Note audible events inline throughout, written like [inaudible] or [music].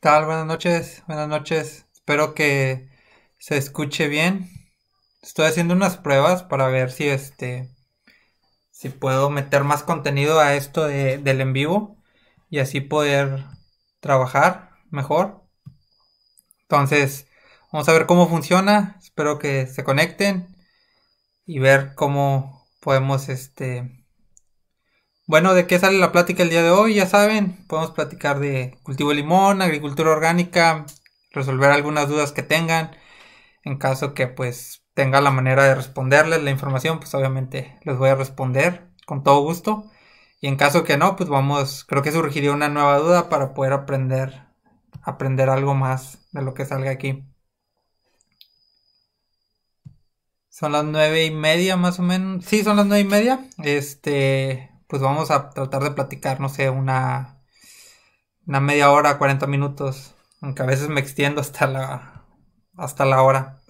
tal? Buenas noches, buenas noches. Espero que se escuche bien. Estoy haciendo unas pruebas para ver si este si puedo meter más contenido a esto del en vivo y así poder trabajar mejor. Entonces, vamos a ver cómo funciona. Espero que se conecten y ver cómo podemos este bueno, ¿de qué sale la plática el día de hoy? Ya saben, podemos platicar de cultivo de limón, agricultura orgánica, resolver algunas dudas que tengan. En caso que pues tenga la manera de responderles la información, pues obviamente les voy a responder con todo gusto. Y en caso que no, pues vamos, creo que surgiría una nueva duda para poder aprender, aprender algo más de lo que salga aquí. Son las nueve y media más o menos. Sí, son las nueve y media. Este, pues vamos a tratar de platicar, no sé, una, una media hora, 40 minutos, aunque a veces me extiendo hasta la, hasta la hora.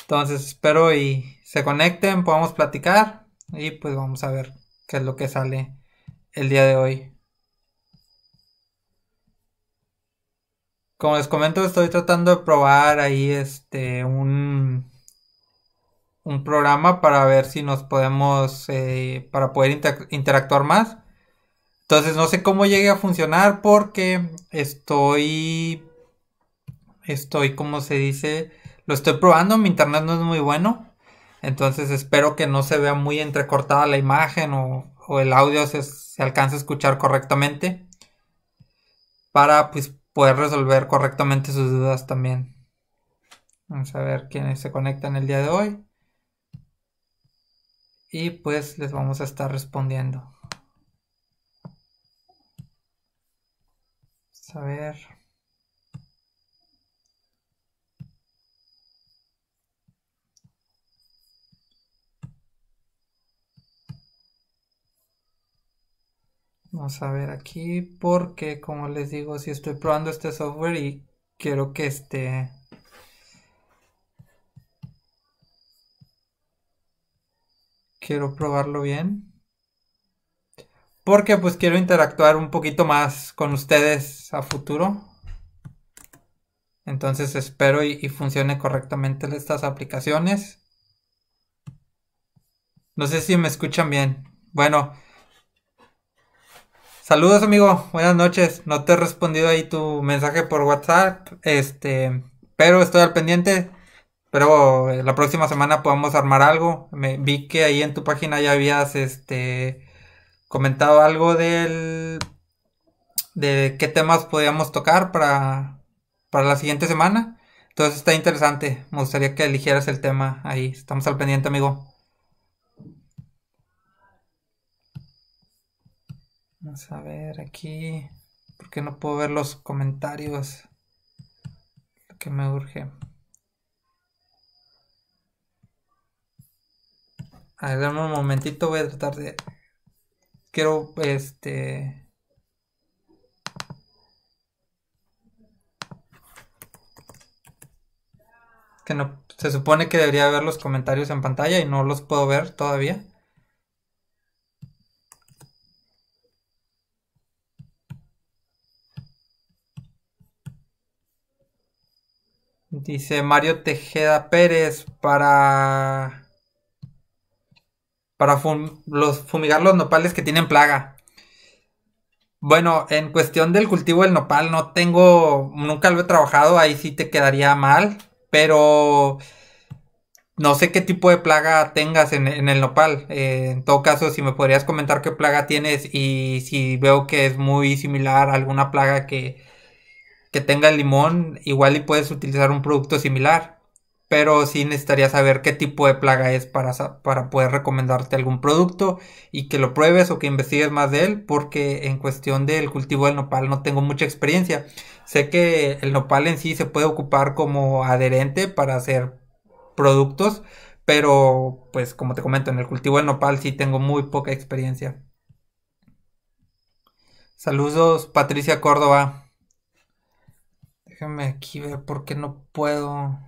Entonces espero y se conecten, podamos platicar y pues vamos a ver qué es lo que sale el día de hoy. Como les comento, estoy tratando de probar ahí este un un programa para ver si nos podemos, eh, para poder interactuar más. Entonces no sé cómo llegue a funcionar porque estoy, estoy, como se dice, lo estoy probando, mi internet no es muy bueno. Entonces espero que no se vea muy entrecortada la imagen o, el audio se, se alcance a escuchar correctamente. Para pues, poder resolver correctamente sus dudas también. Vamos a ver quiénes se conectan el día de hoy y pues les vamos a estar respondiendo. Vamos a ver. Vamos a ver aquí porque como les digo si estoy probando este software y quiero que esté Quiero probarlo bien. Porque pues quiero interactuar un poquito más con ustedes a futuro. Entonces espero y, funcione correctamente estas aplicaciones. No sé si me escuchan bien. Bueno. Saludos amigo, buenas noches. No te he respondido ahí tu mensaje por WhatsApp. Este, pero estoy al pendiente. Pero eh, la próxima semana podamos armar algo. vi que ahí en tu página ya habías este, comentado algo del de qué temas podíamos tocar para, para la siguiente semana. Entonces está interesante. Me gustaría que eligieras el tema ahí. Estamos al pendiente, amigo. Vamos a ver aquí. ¿Por qué no puedo ver los comentarios? Lo que me urge. A ver, un momentito, voy a tratar de... Quiero, este... Que no... Se supone que debería ver los comentarios en pantalla y no los puedo ver todavía. Dice Mario Tejeda Pérez para para los, fumigar los nopales que tienen plaga. Bueno, en cuestión del cultivo del nopal, no tengo, nunca lo he trabajado, ahí sí te quedaría mal, pero no sé qué tipo de plaga tengas en, el nopal. Eh, en todo caso, si me podrías comentar qué plaga tienes y si veo que es muy similar a alguna plaga que, que tenga el limón, igual y puedes utilizar un producto similar pero sí necesitaría saber qué tipo de plaga es para, para poder recomendarte algún producto y que lo pruebes o que investigues más de él, porque en cuestión del cultivo del nopal no tengo mucha experiencia. Sé que el nopal en sí se puede ocupar como adherente para hacer productos, pero pues como te comento, en el cultivo del nopal sí tengo muy poca experiencia. Saludos, Patricia Córdoba. Déjame aquí ver por qué no puedo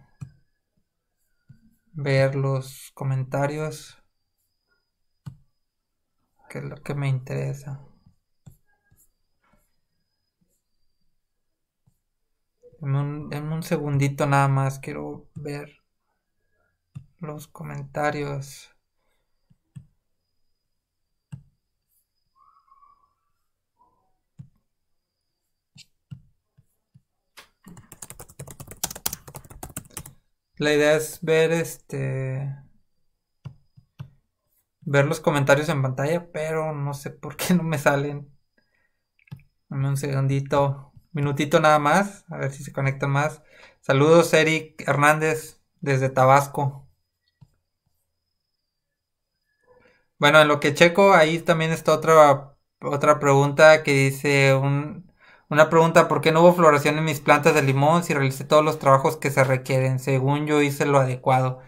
ver los comentarios, que es lo que me interesa. en un segundito nada más, quiero ver los comentarios. La idea es ver este. Ver los comentarios en pantalla, pero no sé por qué no me salen. Dame un segundito, minutito nada más, a ver si se conecta más. Saludos, Eric Hernández, desde Tabasco. Bueno, en lo que checo, ahí también está otra, otra pregunta que dice un, una pregunta, ¿por qué no hubo floración en mis plantas de limón si realicé todos los trabajos que se requieren? Según yo hice lo adecuado.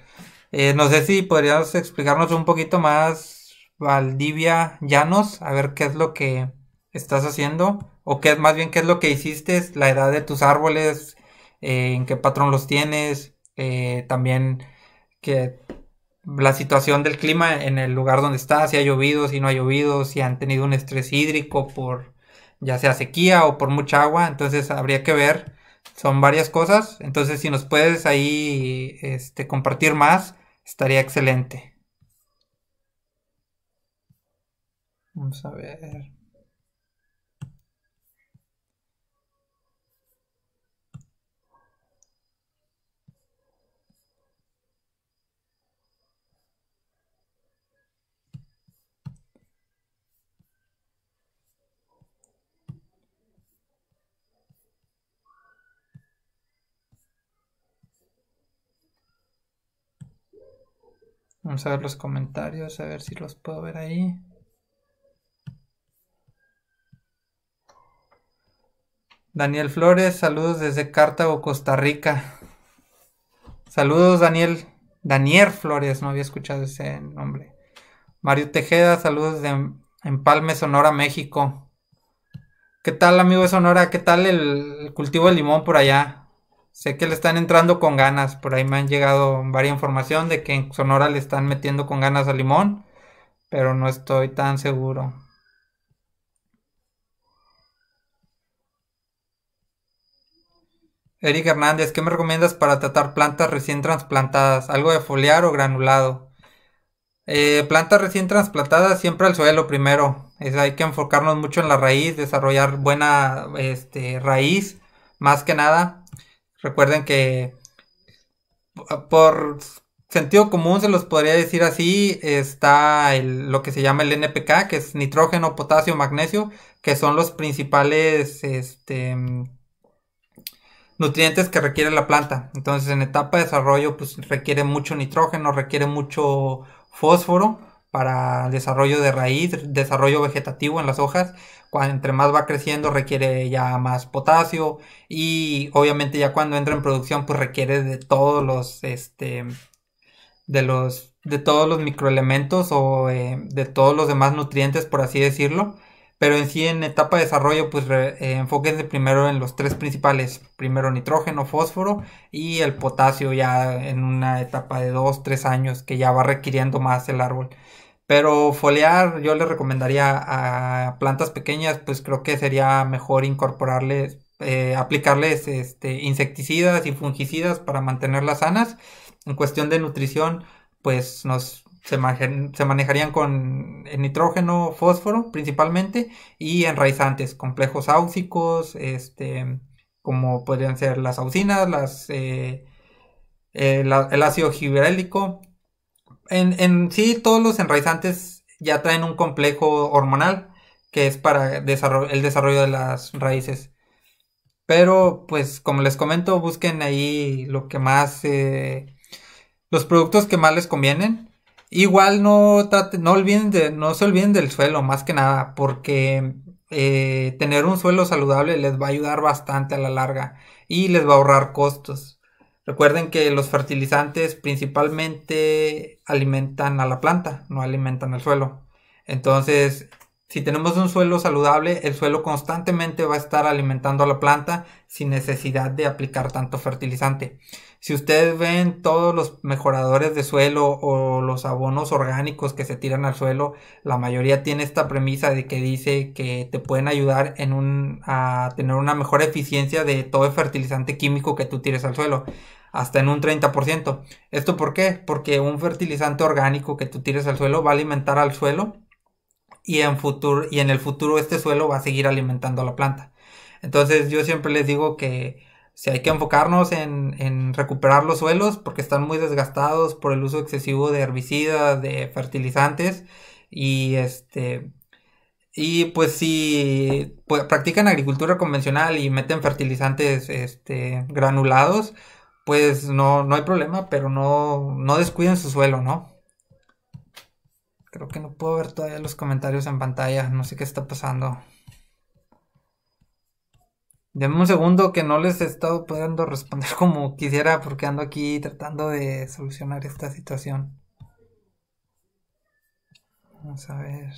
Eh, no sé si podrías explicarnos un poquito más, Valdivia Llanos, a ver qué es lo que estás haciendo, o qué más bien qué es lo que hiciste, la edad de tus árboles, eh, en qué patrón los tienes, eh, también que la situación del clima en el lugar donde estás? si ha llovido, si no ha llovido, si han tenido un estrés hídrico por ya sea sequía o por mucha agua, entonces habría que ver, son varias cosas, entonces si nos puedes ahí este, compartir más, estaría excelente. Vamos a ver. Vamos a ver los comentarios, a ver si los puedo ver ahí. Daniel Flores, saludos desde Cartago, Costa Rica. Saludos, Daniel. Daniel Flores, no había escuchado ese nombre. Mario Tejeda, saludos de Empalme, Sonora, México. ¿Qué tal, amigo de Sonora? ¿Qué tal el cultivo de limón por allá? Sé que le están entrando con ganas, por ahí me han llegado varias información de que en Sonora le están metiendo con ganas a Limón, pero no estoy tan seguro. Eric Hernández, ¿qué me recomiendas para tratar plantas recién trasplantadas? ¿Algo de foliar o granulado? Eh, plantas recién trasplantadas siempre al suelo primero. Es, hay que enfocarnos mucho en la raíz, desarrollar buena este, raíz, más que nada Recuerden que por sentido común se los podría decir así, está lo que se llama el NPK, que es nitrógeno, potasio, magnesio, que son los principales este, nutrientes que requiere la planta. Entonces en etapa de desarrollo pues, requiere mucho nitrógeno, requiere mucho fósforo para desarrollo de raíz, desarrollo vegetativo en las hojas. Cuando, entre más va creciendo requiere ya más potasio y obviamente ya cuando entra en producción pues requiere de todos los este de los de todos los microelementos o eh, de todos los demás nutrientes por así decirlo. Pero en sí en etapa de desarrollo pues eh, enfóquense primero en los tres principales, primero nitrógeno, fósforo y el potasio ya en una etapa de dos tres años que ya va requiriendo más el árbol. Pero foliar yo le recomendaría a plantas pequeñas, pues creo que sería mejor incorporarles, eh, aplicarles este, insecticidas y fungicidas para mantenerlas sanas. En cuestión de nutrición, pues nos, se, manejarían con nitrógeno, fósforo principalmente y enraizantes, complejos áuxicos, este, como podrían ser las auxinas, las, eh, eh, el ácido giberélico en, en sí todos los enraizantes ya traen un complejo hormonal que es para el desarrollo de las raíces. Pero pues como les comento, busquen ahí lo que más... Eh, los productos que más les convienen. Igual no, no, olviden no se olviden del suelo, más que nada, porque eh, tener un suelo saludable les va a ayudar bastante a la larga y les va a ahorrar costos. Recuerden que los fertilizantes principalmente alimentan a la planta, no alimentan al suelo. Entonces, si tenemos un suelo saludable, el suelo constantemente va a estar alimentando a la planta sin necesidad de aplicar tanto fertilizante. Si ustedes ven todos los mejoradores de suelo o los abonos orgánicos que se tiran al suelo, la mayoría tiene esta premisa de que dice que te pueden ayudar en un, a tener una mejor eficiencia de todo el fertilizante químico que tú tires al suelo, hasta en un 30%. ¿Esto por qué? Porque un fertilizante orgánico que tú tires al suelo va a alimentar al suelo y en, futuro, y en el futuro este suelo va a seguir alimentando a la planta. Entonces yo siempre les digo que si hay que enfocarnos en, recuperar los suelos porque están muy desgastados por el uso excesivo de herbicidas, de fertilizantes y este y pues si pues, practican agricultura convencional y meten fertilizantes este, granulados, pues no, hay problema, pero no descuiden su suelo, ¿no? Creo que no puedo ver todavía los comentarios en pantalla, no sé qué está pasando. Denme un segundo que no les he estado pudiendo responder [laughs] como quisiera porque ando aquí tratando de solucionar esta situación. Vamos a ver.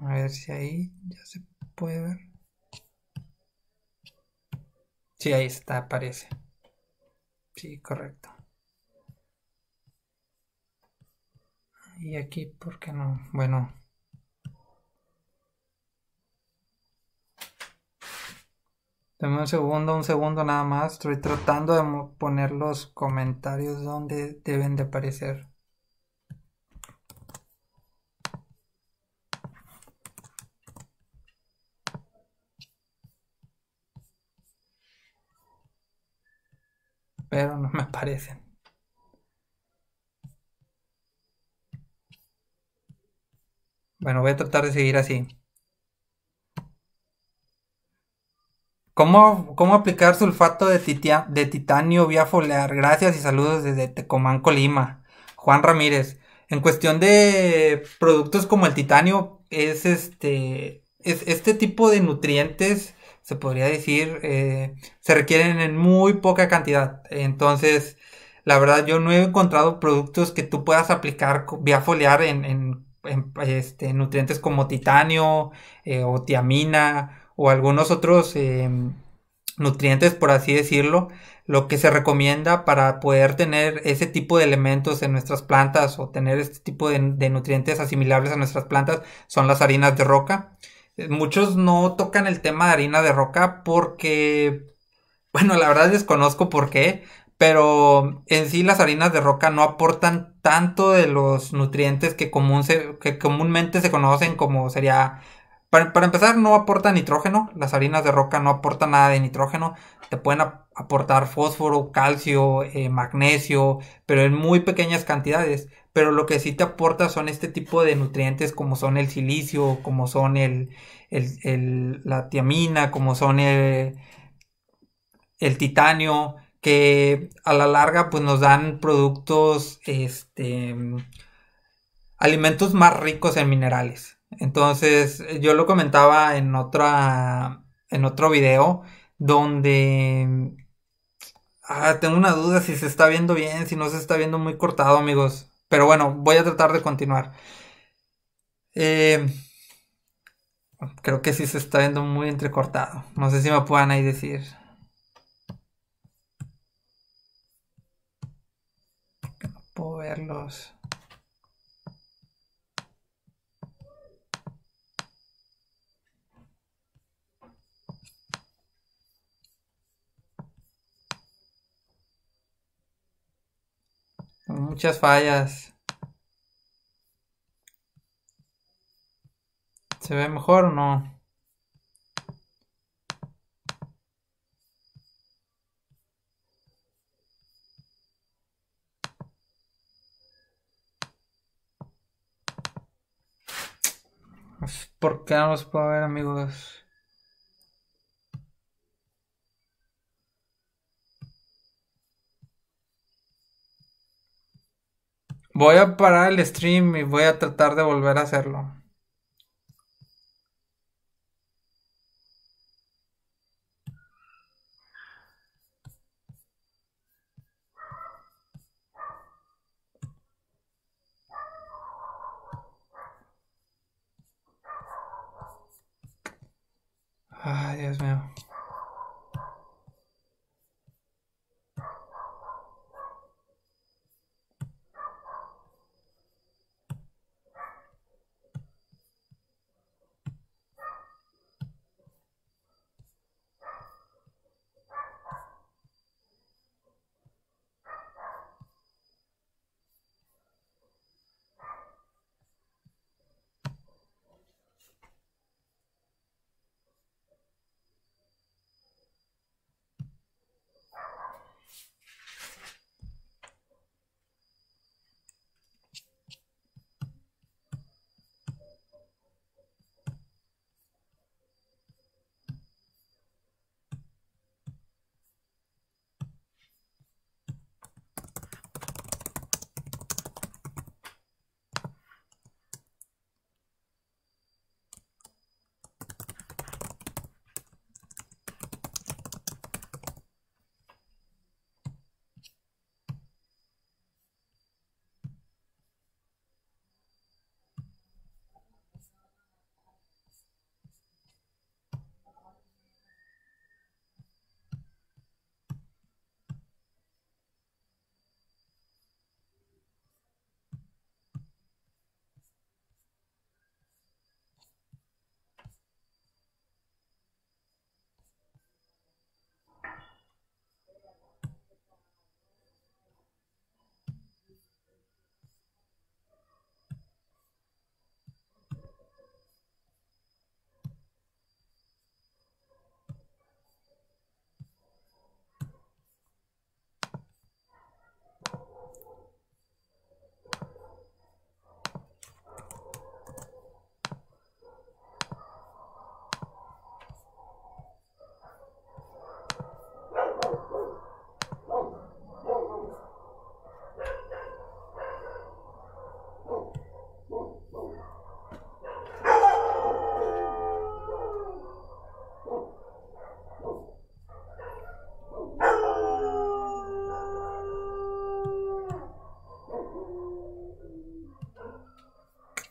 A ver si ahí ya se puede ver. Sí, ahí está, aparece. Sí, correcto. Y aquí, ¿por qué no? Bueno. Dame un segundo, un segundo nada más. Estoy tratando de poner los comentarios donde deben de aparecer. Pero no me aparecen. Bueno, voy a tratar de seguir así. ¿Cómo, cómo aplicar sulfato de, de titanio vía foliar? Gracias y saludos desde Tecomán, Colima. Juan Ramírez. En cuestión de productos como el titanio, es este, este tipo de nutrientes, se podría decir, eh, se requieren en muy poca cantidad. Entonces, la verdad, yo no he encontrado productos que tú puedas aplicar vía foliar en Em, este, nutrientes como titanio eh, o tiamina o algunos otros em, nutrientes, por así decirlo, lo que se recomienda para poder tener ese tipo de elementos en nuestras plantas o tener este tipo de, de nutrientes asimilables a nuestras plantas son las harinas de roca. Eh, muchos no tocan el tema de harina de roca porque, [laughs] bueno, la verdad desconozco por qué, pero en sí las harinas de roca no aportan tanto de los nutrientes que, común comúnmente se conocen como sería... Para, empezar, no aporta nitrógeno, las harinas de roca no aportan nada de nitrógeno, te pueden aportar fósforo, calcio, eh, magnesio, pero en muy pequeñas cantidades. Pero lo que sí te aporta son este tipo de nutrientes como son el silicio, como son el, la tiamina, como son el titanio, que a la larga pues nos dan productos, este, alimentos más ricos en minerales. Entonces, eh, yo lo comentaba en otra, en otro video donde mm, ah, tengo una duda si se está viendo bien, si no se está viendo muy cortado, amigos. Pero bueno, voy a tratar de continuar. Eh, creo que sí se está viendo muy entrecortado. No sé si me puedan ahí decir. puedo verlos. Muchas fallas. ¿Se ve mejor o no? ¿Por qué no los puedo ver, amigos? Voy a parar el stream y voy a tratar de volver a hacerlo. Ah, Dios mío.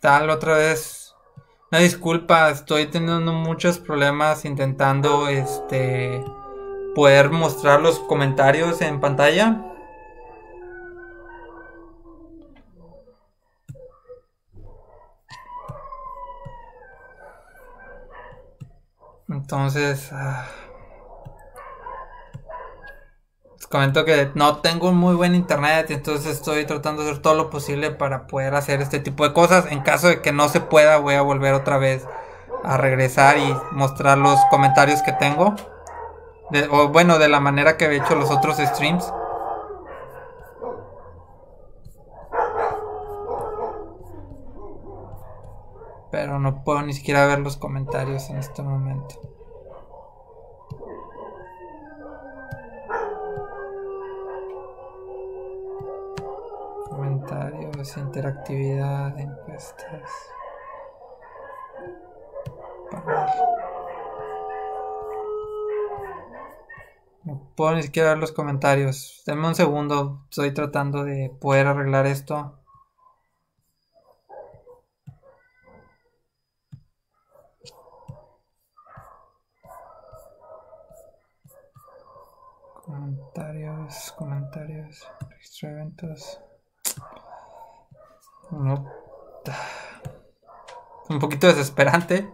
tal? Otra vez. Una disculpa, estoy teniendo muchos problemas intentando este poder mostrar los comentarios en pantalla. Entonces, ah. comento que no tengo un muy buen internet, entonces estoy tratando de hacer todo lo posible para poder hacer este tipo de cosas. En caso de que no se pueda, voy a volver otra vez a regresar y mostrar los comentarios que tengo. o bueno, de la manera que he hecho los otros streams. Pero no puedo ni siquiera ver los comentarios en este momento. comentarios, interactividad, encuestas. No puedo ni siquiera ver los comentarios. Denme un segundo. Estoy tratando de poder arreglar esto. Comentarios, comentarios, registro de eventos. No. Un poquito desesperante.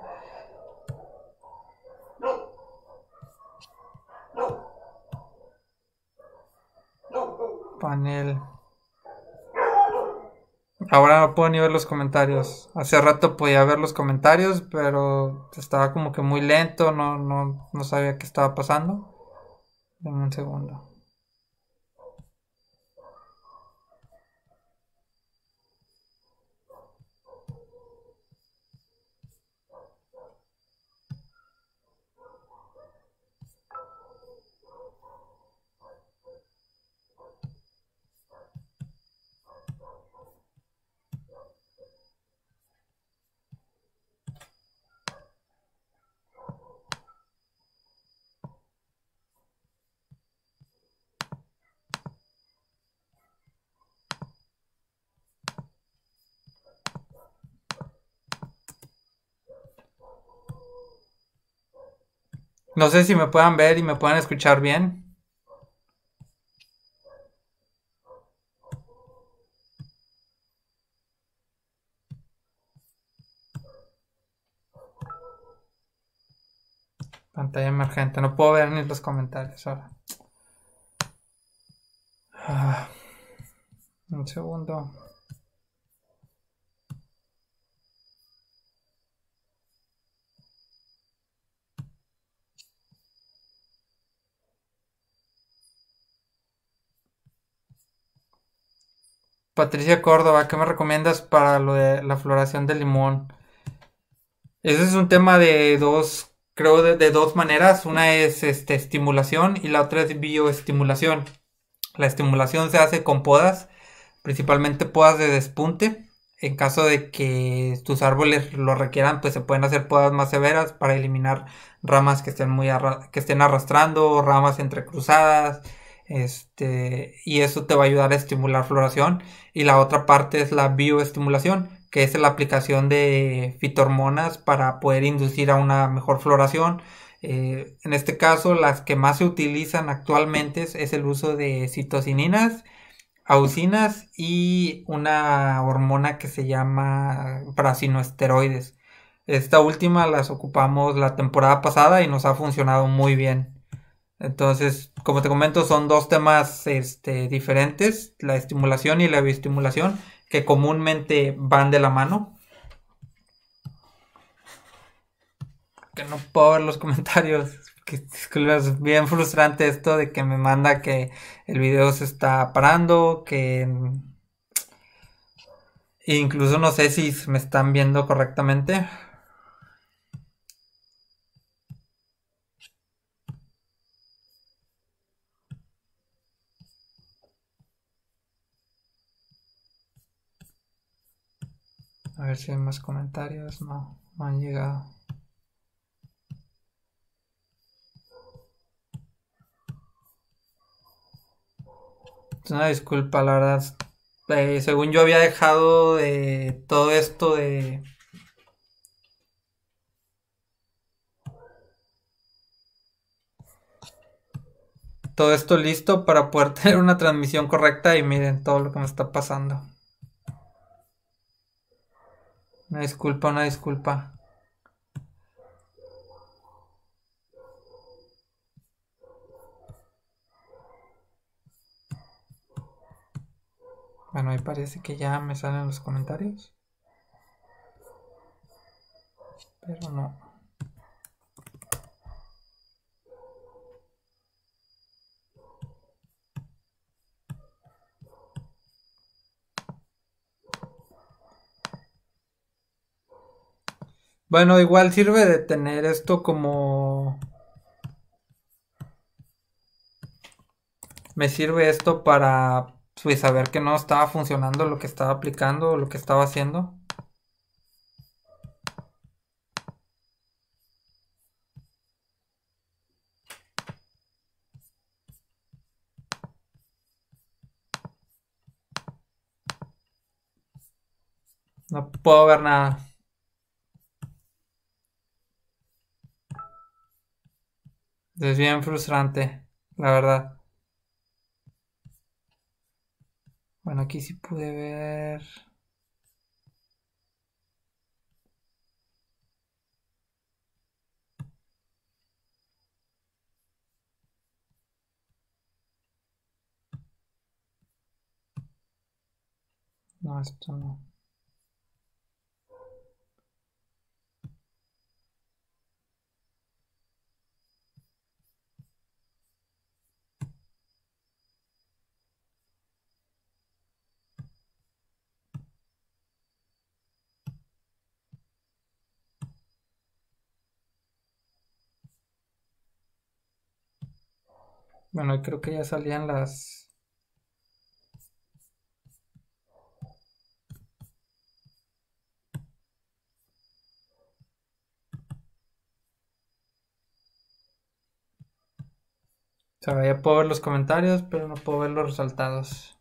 Panel. Ahora no puedo ni ver los comentarios. Hace rato podía ver los comentarios, pero estaba como que muy lento, no, no sabía qué estaba pasando. Dame un segundo. No sé si me puedan ver y me puedan escuchar bien. Pantalla emergente, no puedo ver ni los comentarios ahora. Ah, un segundo. Patricia Córdoba, ¿qué me recomiendas para lo de la floración del limón? Ese es un tema de dos, creo, de, dos maneras. Una es este, estimulación y la otra es bioestimulación. La estimulación se hace con podas, principalmente podas de despunte. En caso de que tus árboles lo requieran, pues se pueden hacer podas más severas para eliminar ramas que estén, muy que estén arrastrando, ramas entrecruzadas, este, y eso te va a ayudar a estimular floración. Y la otra parte es la bioestimulación, que es la aplicación de fitohormonas para poder inducir a una mejor floración. Eh, en este caso, las que más se utilizan actualmente es, el uso de citocininas, ausinas y una hormona que se llama brasinoesteroides. Esta última las ocupamos la temporada pasada y nos ha funcionado muy bien. Entonces, como te comento, son dos temas este, diferentes, la estimulación y la bioestimulación, que comúnmente van de la mano. Que no puedo ver los [laughs] comentarios, que es bien frustrante esto de que me manda que el video se está parando, que incluso no sé si me están viendo correctamente. A ver si hay más comentarios. No, no han llegado. Es una disculpa, la verdad. Eh, según yo había dejado de todo esto de... Todo esto listo para poder [laughs] tener una transmisión correcta y miren todo lo que me está pasando. Una disculpa, una disculpa. Bueno, ahí parece que ya me salen los comentarios. Pero no. Bueno, igual sirve de tener esto como... Me sirve esto para pues, saber que no estaba funcionando lo que estaba aplicando lo que estaba haciendo. No puedo ver nada. Es bien frustrante, la verdad. Bueno, aquí sí pude ver. No, esto no. Bueno, creo que ya salían las... O sea, ya puedo ver los comentarios, pero no puedo ver los resultados.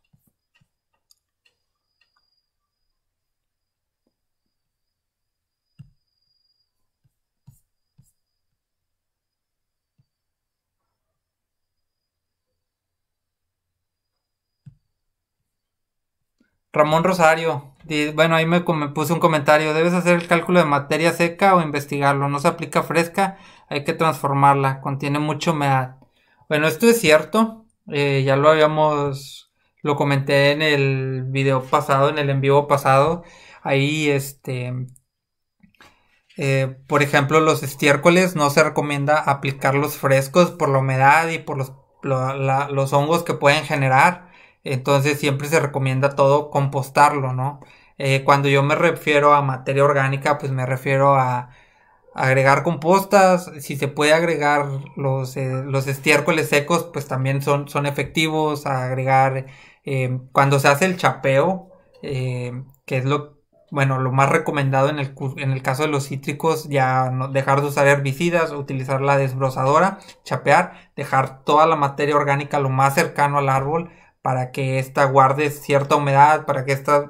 Ramón Rosario. bueno, ahí me, puse un comentario. Debes hacer el cálculo de materia seca o investigarlo. No se aplica fresca, hay que transformarla. Contiene mucha humedad. Bueno, esto es cierto. Eh, ya lo habíamos, lo comenté en el video pasado, en el en vivo pasado. Ahí, este, eh, por ejemplo, los estiércoles no se recomienda aplicarlos frescos por la humedad y por los, los hongos que pueden generar. Entonces siempre se recomienda todo compostarlo, ¿no? Eh, cuando yo me refiero a materia orgánica, pues me refiero a agregar compostas, si se puede agregar los, eh, los estiércoles secos, pues también son, son efectivos, agregar em, cuando se hace el chapeo, em, que es lo, bueno, lo más recomendado en el, caso de los cítricos, ya dejar de usar herbicidas, utilizar la desbrozadora, chapear, dejar toda la materia orgánica lo más cercano al árbol, para que esta guarde cierta humedad, para que esta,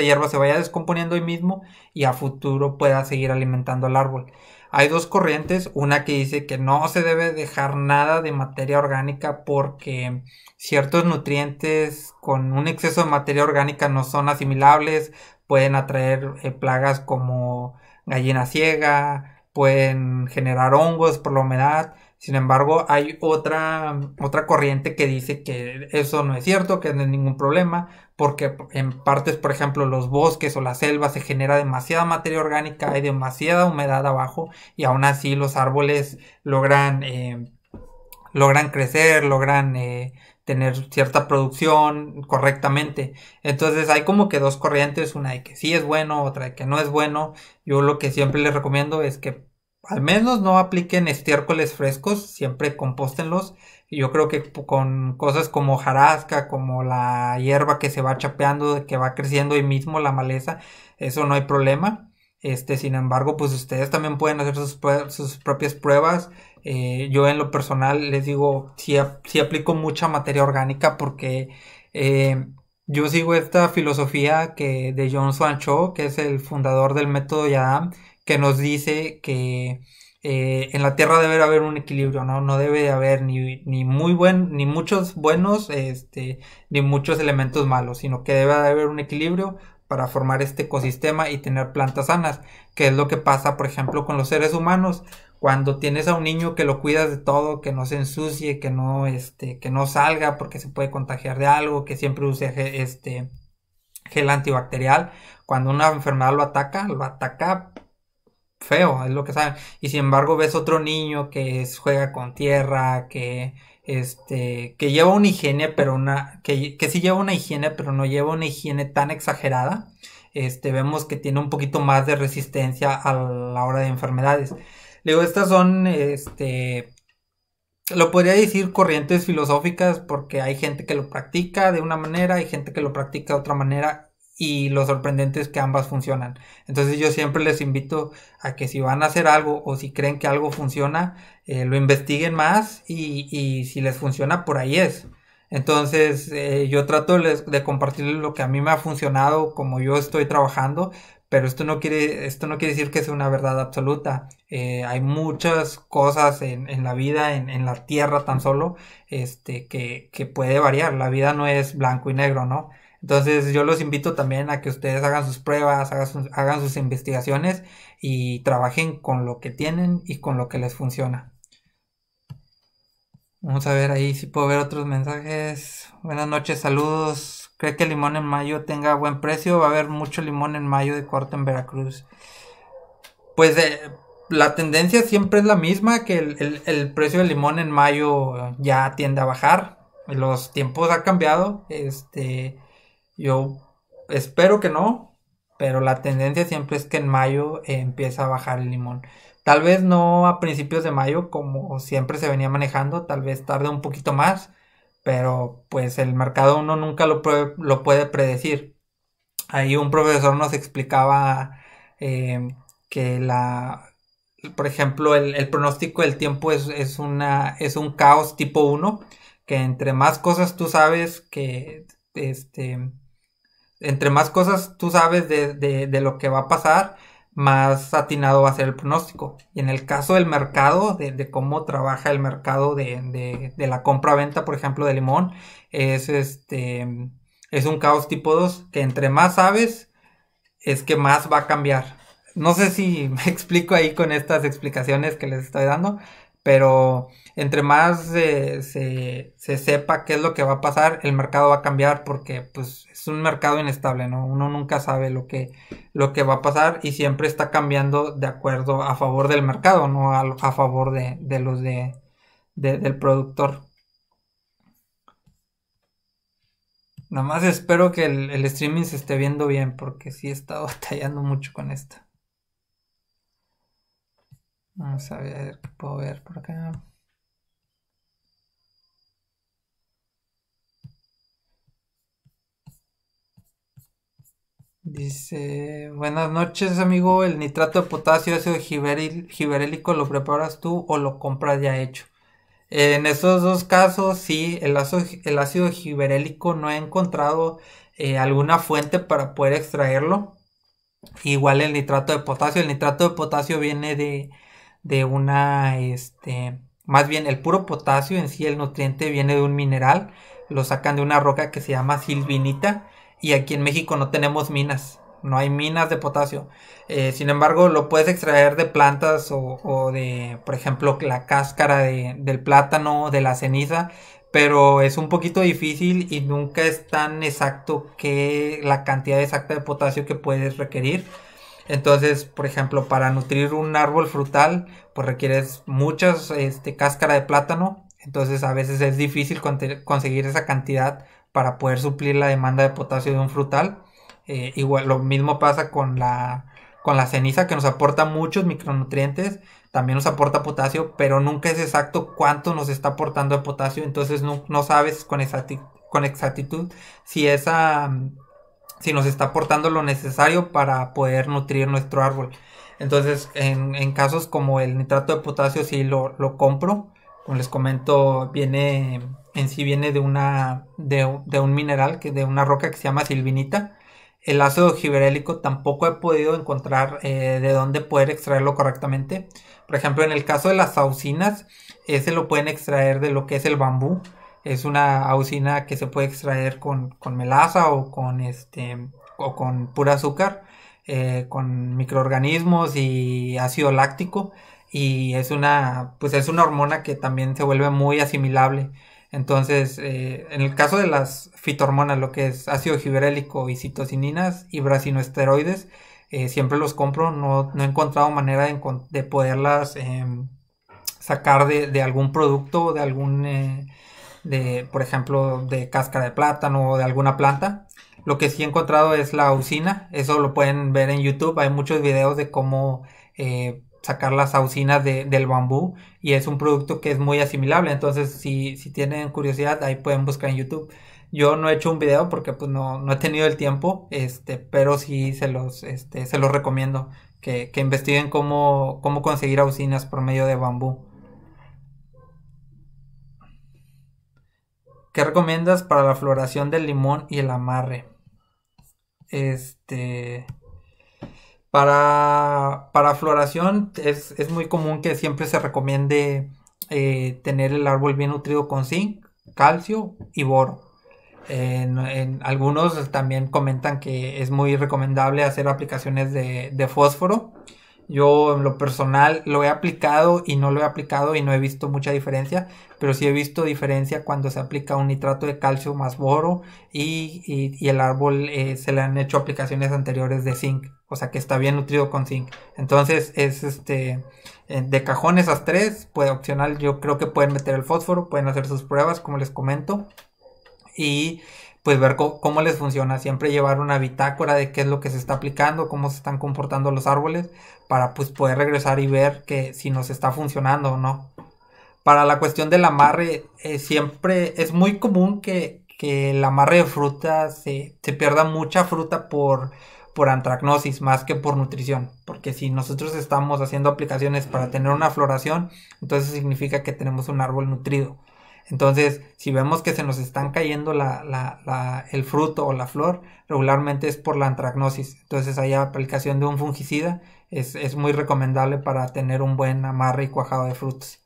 hierba se vaya descomponiendo hoy mismo y a futuro pueda seguir alimentando al árbol. Hay dos corrientes, una que dice que no se debe dejar nada de materia orgánica porque ciertos nutrientes con un exceso de materia orgánica no son asimilables, pueden atraer eh, plagas como gallina ciega, pueden generar hongos por la humedad, sin embargo, hay otra, otra corriente que dice que eso no es cierto, que no es ningún problema, porque en partes, por ejemplo, los bosques o la selva se genera demasiada materia orgánica, hay demasiada humedad abajo y aún así los árboles logran, eh, logran crecer, logran eh, tener cierta producción correctamente. Entonces hay como que dos corrientes, una de que sí es bueno, otra de que no es bueno. Yo lo que siempre les recomiendo es que al menos no apliquen estiércoles frescos, siempre compóstenlos. Yo creo que con cosas como jarasca, como la hierba que se va chapeando, que va creciendo y mismo la maleza, eso no hay problema. Este, sin embargo, pues ustedes también pueden hacer sus, sus propias pruebas. Eh, yo en lo personal les digo, si sí aplico mucha materia orgánica porque eh, yo sigo esta filosofía que de John Swancho, que es el fundador del método Yadam que nos dice que eh, en la Tierra debe haber un equilibrio, ¿no? No debe de haber ni, muy buen, ni muchos buenos, este, ni muchos elementos malos, sino que debe haber un equilibrio para formar este ecosistema y tener plantas sanas, que es lo que pasa, por ejemplo, con los seres humanos. Cuando tienes a un niño que lo cuidas de todo, que no se ensucie, que no, este, que no salga porque se puede contagiar de algo, que siempre use este gel antibacterial, cuando una enfermedad lo ataca, lo ataca feo, es lo que saben. Y sin embargo ves otro niño que juega con tierra, que este, que lleva una higiene, pero una, que, que sí lleva una higiene, pero no lleva una higiene tan exagerada. Este, vemos que tiene un poquito más de resistencia a la hora de enfermedades. Luego estas son, este, lo podría decir corrientes filosóficas porque hay gente que lo practica de una manera, hay gente que lo practica de otra manera y lo sorprendente es que ambas funcionan. Entonces yo siempre les invito a que si van a hacer algo o si creen que algo funciona, eh, lo investiguen más y, y, si les funciona, por ahí es. Entonces eh, yo trato de, compartir compartirles lo que a mí me ha funcionado, como yo estoy trabajando, pero esto no quiere, esto no quiere decir que sea una verdad absoluta. Eh, hay muchas cosas en, en la vida, en, en, la tierra tan solo, este, que, que puede variar. La vida no es blanco y negro, ¿no? Entonces yo los invito también a que ustedes hagan sus pruebas, hagan sus, investigaciones y trabajen con lo que tienen y con lo que les funciona. Vamos a ver ahí si puedo ver otros mensajes. Buenas noches, saludos. ¿Cree que el limón en mayo tenga buen precio? Va a haber mucho limón en mayo de cuarto en Veracruz. Pues eh, la tendencia siempre es la misma, que el, el, precio del limón en mayo ya tiende a bajar. Los tiempos han cambiado. Este, yo espero que no, pero la tendencia siempre es que en mayo eh, empieza a bajar el limón. Tal vez no a principios de mayo como siempre se venía manejando, tal vez tarde un poquito más, pero pues el mercado uno nunca lo, puede, predecir. Ahí un profesor nos explicaba em, que la, por ejemplo, el, pronóstico del tiempo es, una, es un caos tipo 1, que entre más cosas tú sabes que este, entre más cosas tú sabes de, lo que va a pasar, más atinado va a ser el pronóstico. Y en el caso del mercado, de, cómo trabaja el mercado de, la compra-venta, por ejemplo, de limón, es, este, es un caos tipo 2, que entre más sabes, es que más va a cambiar. No sé si [laughs] me explico ahí con estas explicaciones que les estoy dando, pero entre más se, sepa qué es lo que va a pasar, el mercado va a cambiar porque pues es un mercado inestable, ¿no? Uno nunca sabe lo que, lo que va a pasar y siempre está cambiando de acuerdo a favor del mercado, no a, favor de, los de, del productor. Nada más espero que el, streaming se esté viendo bien porque sí he estado [laughs] tallando mucho con esto. Vamos a ver qué puedo ver por acá. Dice, buenas noches amigo, el nitrato de potasio ácido giberélico lo preparas tú o lo compras ya hecho. En esos dos casos, sí, el, ácido, el giberélico no he encontrado eh, alguna fuente para poder extraerlo. Igual el nitrato de potasio, el nitrato de potasio viene de, de una, este, más bien el puro potasio en sí, el nutriente viene de un mineral, lo sacan de una roca que se llama silvinita y aquí en México no tenemos minas, no hay minas de potasio. Eh, sin embargo, lo puedes extraer de plantas o, de, por ejemplo, la cáscara del plátano, de la ceniza, pero es un poquito difícil y nunca es tan exacto que la cantidad exacta de potasio que puedes requerir. Entonces, por ejemplo, para nutrir un árbol frutal, pues requieres muchas este, cáscara de plátano. Entonces, a veces es difícil conseguir esa cantidad para poder suplir la demanda de potasio de un frutal. Eh, igual, lo mismo pasa con la, con la ceniza que nos aporta muchos micronutrientes, también nos aporta potasio, pero nunca es exacto cuánto nos está aportando de potasio, entonces no, sabes con, con exactitud si esa si nos está aportando lo necesario para poder nutrir nuestro árbol. Entonces, en, casos como el nitrato de potasio, Si lo, lo compro. Como les comento, viene en sí viene de una de, un mineral que de una roca que se llama silvinita el ácido giberélico tampoco he podido encontrar eh, de dónde poder extraerlo correctamente por ejemplo en el caso de las auxinas ese lo pueden extraer de lo que es el bambú es una auxina que se puede extraer con, con melaza o con este o con pura azúcar eh, con microorganismos y ácido láctico y es una pues es una hormona que también se vuelve muy asimilable entonces, eh, en el caso de las fitohormonas, lo que es ácido giberélico y citocininas y brasinoesteroides, eh, siempre los compro, no, he encontrado manera de, poderlas em, sacar de, algún producto, de algún, eh, de, por ejemplo, de cáscara de plátano o de alguna planta. Lo que sí he encontrado es la usina, eso lo pueden ver en YouTube, hay muchos videos de cómo sacar las auxinas del bambú y es un producto que es muy asimilable. Entonces, si, tienen curiosidad, ahí pueden buscar en YouTube. Yo no he hecho un video porque pues no, no he tenido el tiempo, este, pero sí se los, este, se los recomiendo que, investiguen cómo, cómo conseguir ausinas. por medio de bambú. ¿Qué recomiendas para la floración del limón y el amarre? Este. Para, floración es, muy común que siempre se recomiende eh, tener el árbol bien nutrido con zinc, calcio y boro. En, algunos también comentan que es muy recomendable hacer aplicaciones de fósforo yo en lo personal lo he aplicado y no lo he aplicado y no he visto mucha diferencia, pero sí he visto diferencia cuando se aplica un nitrato de calcio más boro y, el árbol eh, se le han hecho aplicaciones anteriores de zinc, o sea que está bien nutrido con zinc. Entonces es este, eh, de cajón esas tres, puede opcional, yo creo que pueden meter el fósforo, pueden hacer sus pruebas como les comento y pues ver cómo les funciona, siempre llevar una bitácora de qué es lo que se está aplicando, cómo se están comportando los árboles, para pues poder regresar y ver que si nos está funcionando o no. Para la cuestión del amarre, eh, siempre es muy común que, el amarre de frutas se, pierda mucha fruta por, por antracnosis más que por nutrición, porque si nosotros estamos haciendo aplicaciones para tener una floración, entonces significa que tenemos un árbol nutrido. Entonces, si vemos que se nos están cayendo el fruto o la flor, regularmente es por la antragnosis. Entonces, hay aplicación de un fungicida, es, muy recomendable para tener un buen amarre y cuajado de frutos.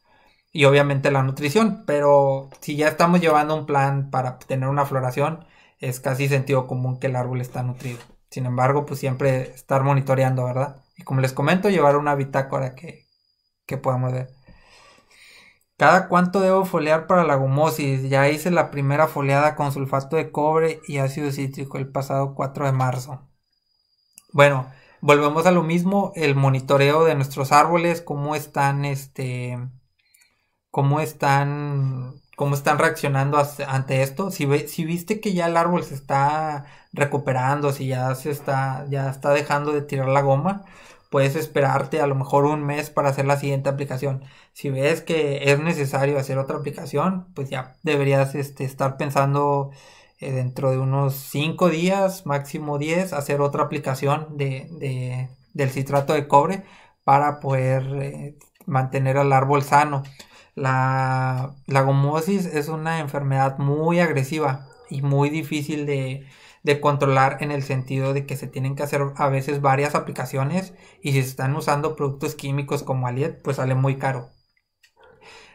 Y obviamente la nutrición, pero si ya estamos llevando un plan para tener una floración, es casi sentido común que el árbol está nutrido. Sin embargo, pues siempre estar monitoreando, ¿verdad? Y como les comento, llevar una bitácora que, que podamos ver. ¿Cada cuánto debo foliar para la gomosis? Ya hice la primera foliada con sulfato de cobre y ácido cítrico el pasado 4 de marzo. Bueno, volvemos a lo mismo, el monitoreo de nuestros árboles, cómo están este cómo están cómo están reaccionando ante esto. Si, si viste que ya el árbol se está recuperando, si ya se está ya está dejando de tirar la goma, puedes esperarte a lo mejor un mes para hacer la siguiente aplicación si ves que es necesario hacer otra aplicación, pues ya deberías este, estar pensando eh, dentro de unos 5 días, máximo 10, hacer otra aplicación de, del citrato de cobre para poder eh, mantener al árbol sano. La, la gomosis es una enfermedad muy agresiva y muy difícil de, controlar en el sentido de que se tienen que hacer a veces varias aplicaciones y si se están usando productos químicos como Aliet, pues sale muy caro.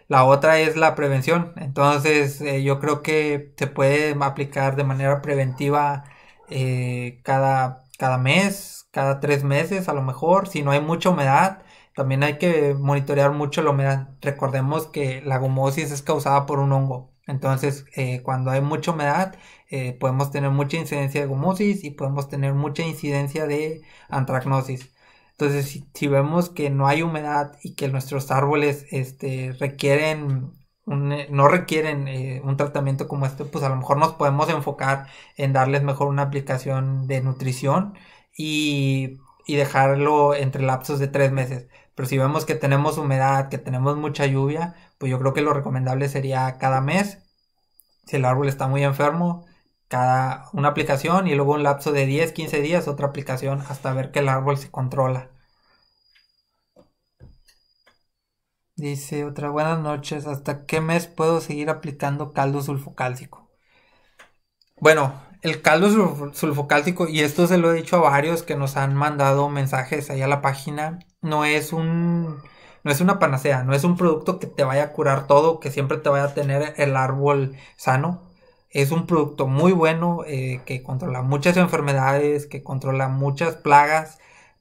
La otra es la prevención. Entonces, eh, yo creo que se puede aplicar de manera preventiva eh, cada, cada mes, cada tres meses a lo mejor. Si no hay mucha humedad, también hay que monitorear mucho la humedad. Recordemos que la gomosis es causada por un hongo. Entonces, eh, cuando hay mucha humedad, podemos tener mucha incidencia de gomosis y podemos tener mucha incidencia de antracnosis. Entonces, si, vemos que no hay humedad y que nuestros árboles este, requieren, eh, no requieren eh, un tratamiento como este, pues a lo mejor nos podemos enfocar en darles mejor una aplicación de nutrición y dejarlo entre lapsos de tres meses. Pero si vemos que tenemos humedad, que tenemos mucha lluvia, pues yo creo que lo recomendable sería cada mes. Si el árbol está muy enfermo, cada una aplicación y luego un lapso de 10, 15 días otra aplicación hasta ver que el árbol se controla. Dice otra buenas noches, ¿hasta qué mes puedo seguir aplicando caldo sulfocálcico? Bueno, el caldo sulfocálcico, y esto se lo he dicho a varios que nos han mandado mensajes ahí a la página, no es un no es una panacea, no es un producto que te vaya a curar todo, que siempre te vaya a tener el árbol sano es un producto muy bueno eh, que controla muchas enfermedades, que controla muchas plagas,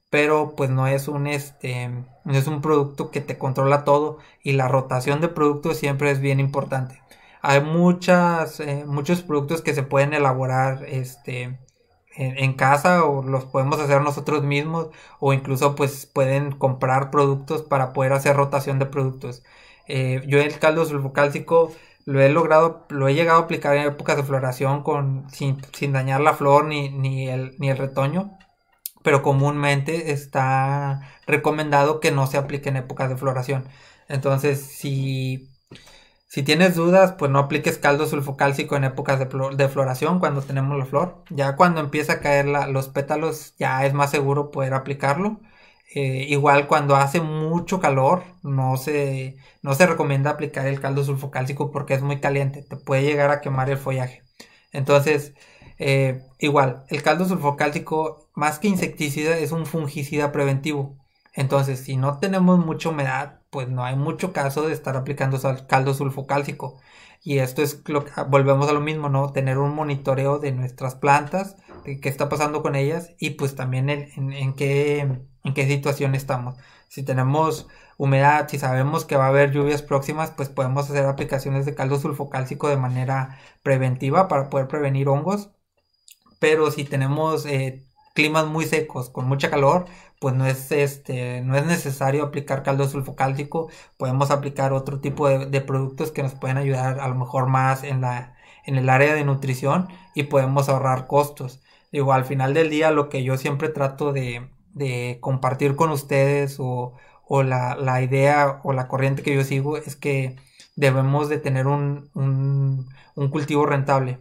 pero pues no es un este es un producto que te controla todo y la rotación de productos siempre es bien importante. Hay eh, muchos productos que se pueden elaborar este en, casa o los podemos hacer nosotros mismos o incluso pues pueden comprar productos para poder hacer rotación de productos. Eh, yo el caldo sulfocálcico lo he logrado, lo he llegado a aplicar en épocas de floración con, sin, dañar la flor ni, ni, el, ni el retoño, pero comúnmente está recomendado que no se aplique en épocas de floración. Entonces, si, si tienes dudas, pues no apliques caldo sulfocálcico en épocas de, de floración cuando tenemos la flor. Ya cuando empieza a caer la, los pétalos, ya es más seguro poder aplicarlo. Eh, igual cuando hace mucho calor, no se, no se recomienda aplicar el caldo sulfocálcico porque es muy caliente, te puede llegar a quemar el follaje. Entonces, eh, igual, el caldo sulfocálcico, más que insecticida, es un fungicida preventivo. Entonces, si no tenemos mucha humedad, pues no hay mucho caso de estar aplicando caldo sulfocálcico. Y esto es lo que, volvemos a lo mismo, ¿no? Tener un monitoreo de nuestras plantas, de qué está pasando con ellas y pues también en qué en qué situación estamos. Si tenemos humedad, si sabemos que va a haber lluvias próximas, pues podemos hacer aplicaciones de caldo sulfocálcico de manera preventiva para poder prevenir hongos. Pero si tenemos eh, climas muy secos, con mucha calor, pues no es, este, no es necesario aplicar caldo sulfocálcico. Podemos aplicar otro tipo de, productos que nos pueden ayudar a lo mejor más en, la, en el área de nutrición y podemos ahorrar costos. Digo, al final del día lo que yo siempre trato de, de compartir con ustedes o, la, idea o la corriente que yo sigo es que debemos de tener un, un, un cultivo rentable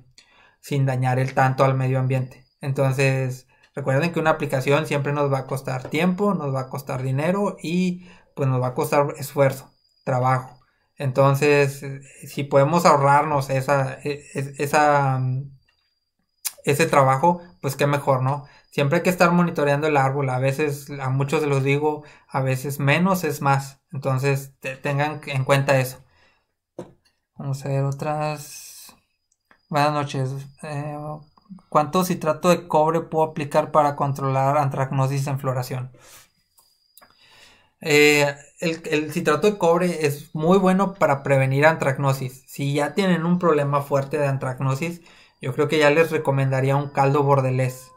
sin dañar el tanto al medio ambiente. Entonces, recuerden que una aplicación siempre nos va a costar tiempo, nos va a costar dinero y pues nos va a costar esfuerzo, trabajo. Entonces, si podemos ahorrarnos esa, e, e, esa, mm, ese trabajo, pues qué mejor, ¿no? Siempre hay que estar monitoreando el árbol. A veces, a muchos los digo, a veces menos es más. Entonces, tengan en cuenta eso. Vamos a ver otras. Buenas noches. Eh, ¿Cuánto citrato de cobre puedo aplicar para controlar antracnosis en floración? Eh, el, el, citrato de cobre es muy bueno para prevenir antracnosis. Si ya tienen un problema fuerte de antracnosis, yo creo que ya les recomendaría un caldo bordelés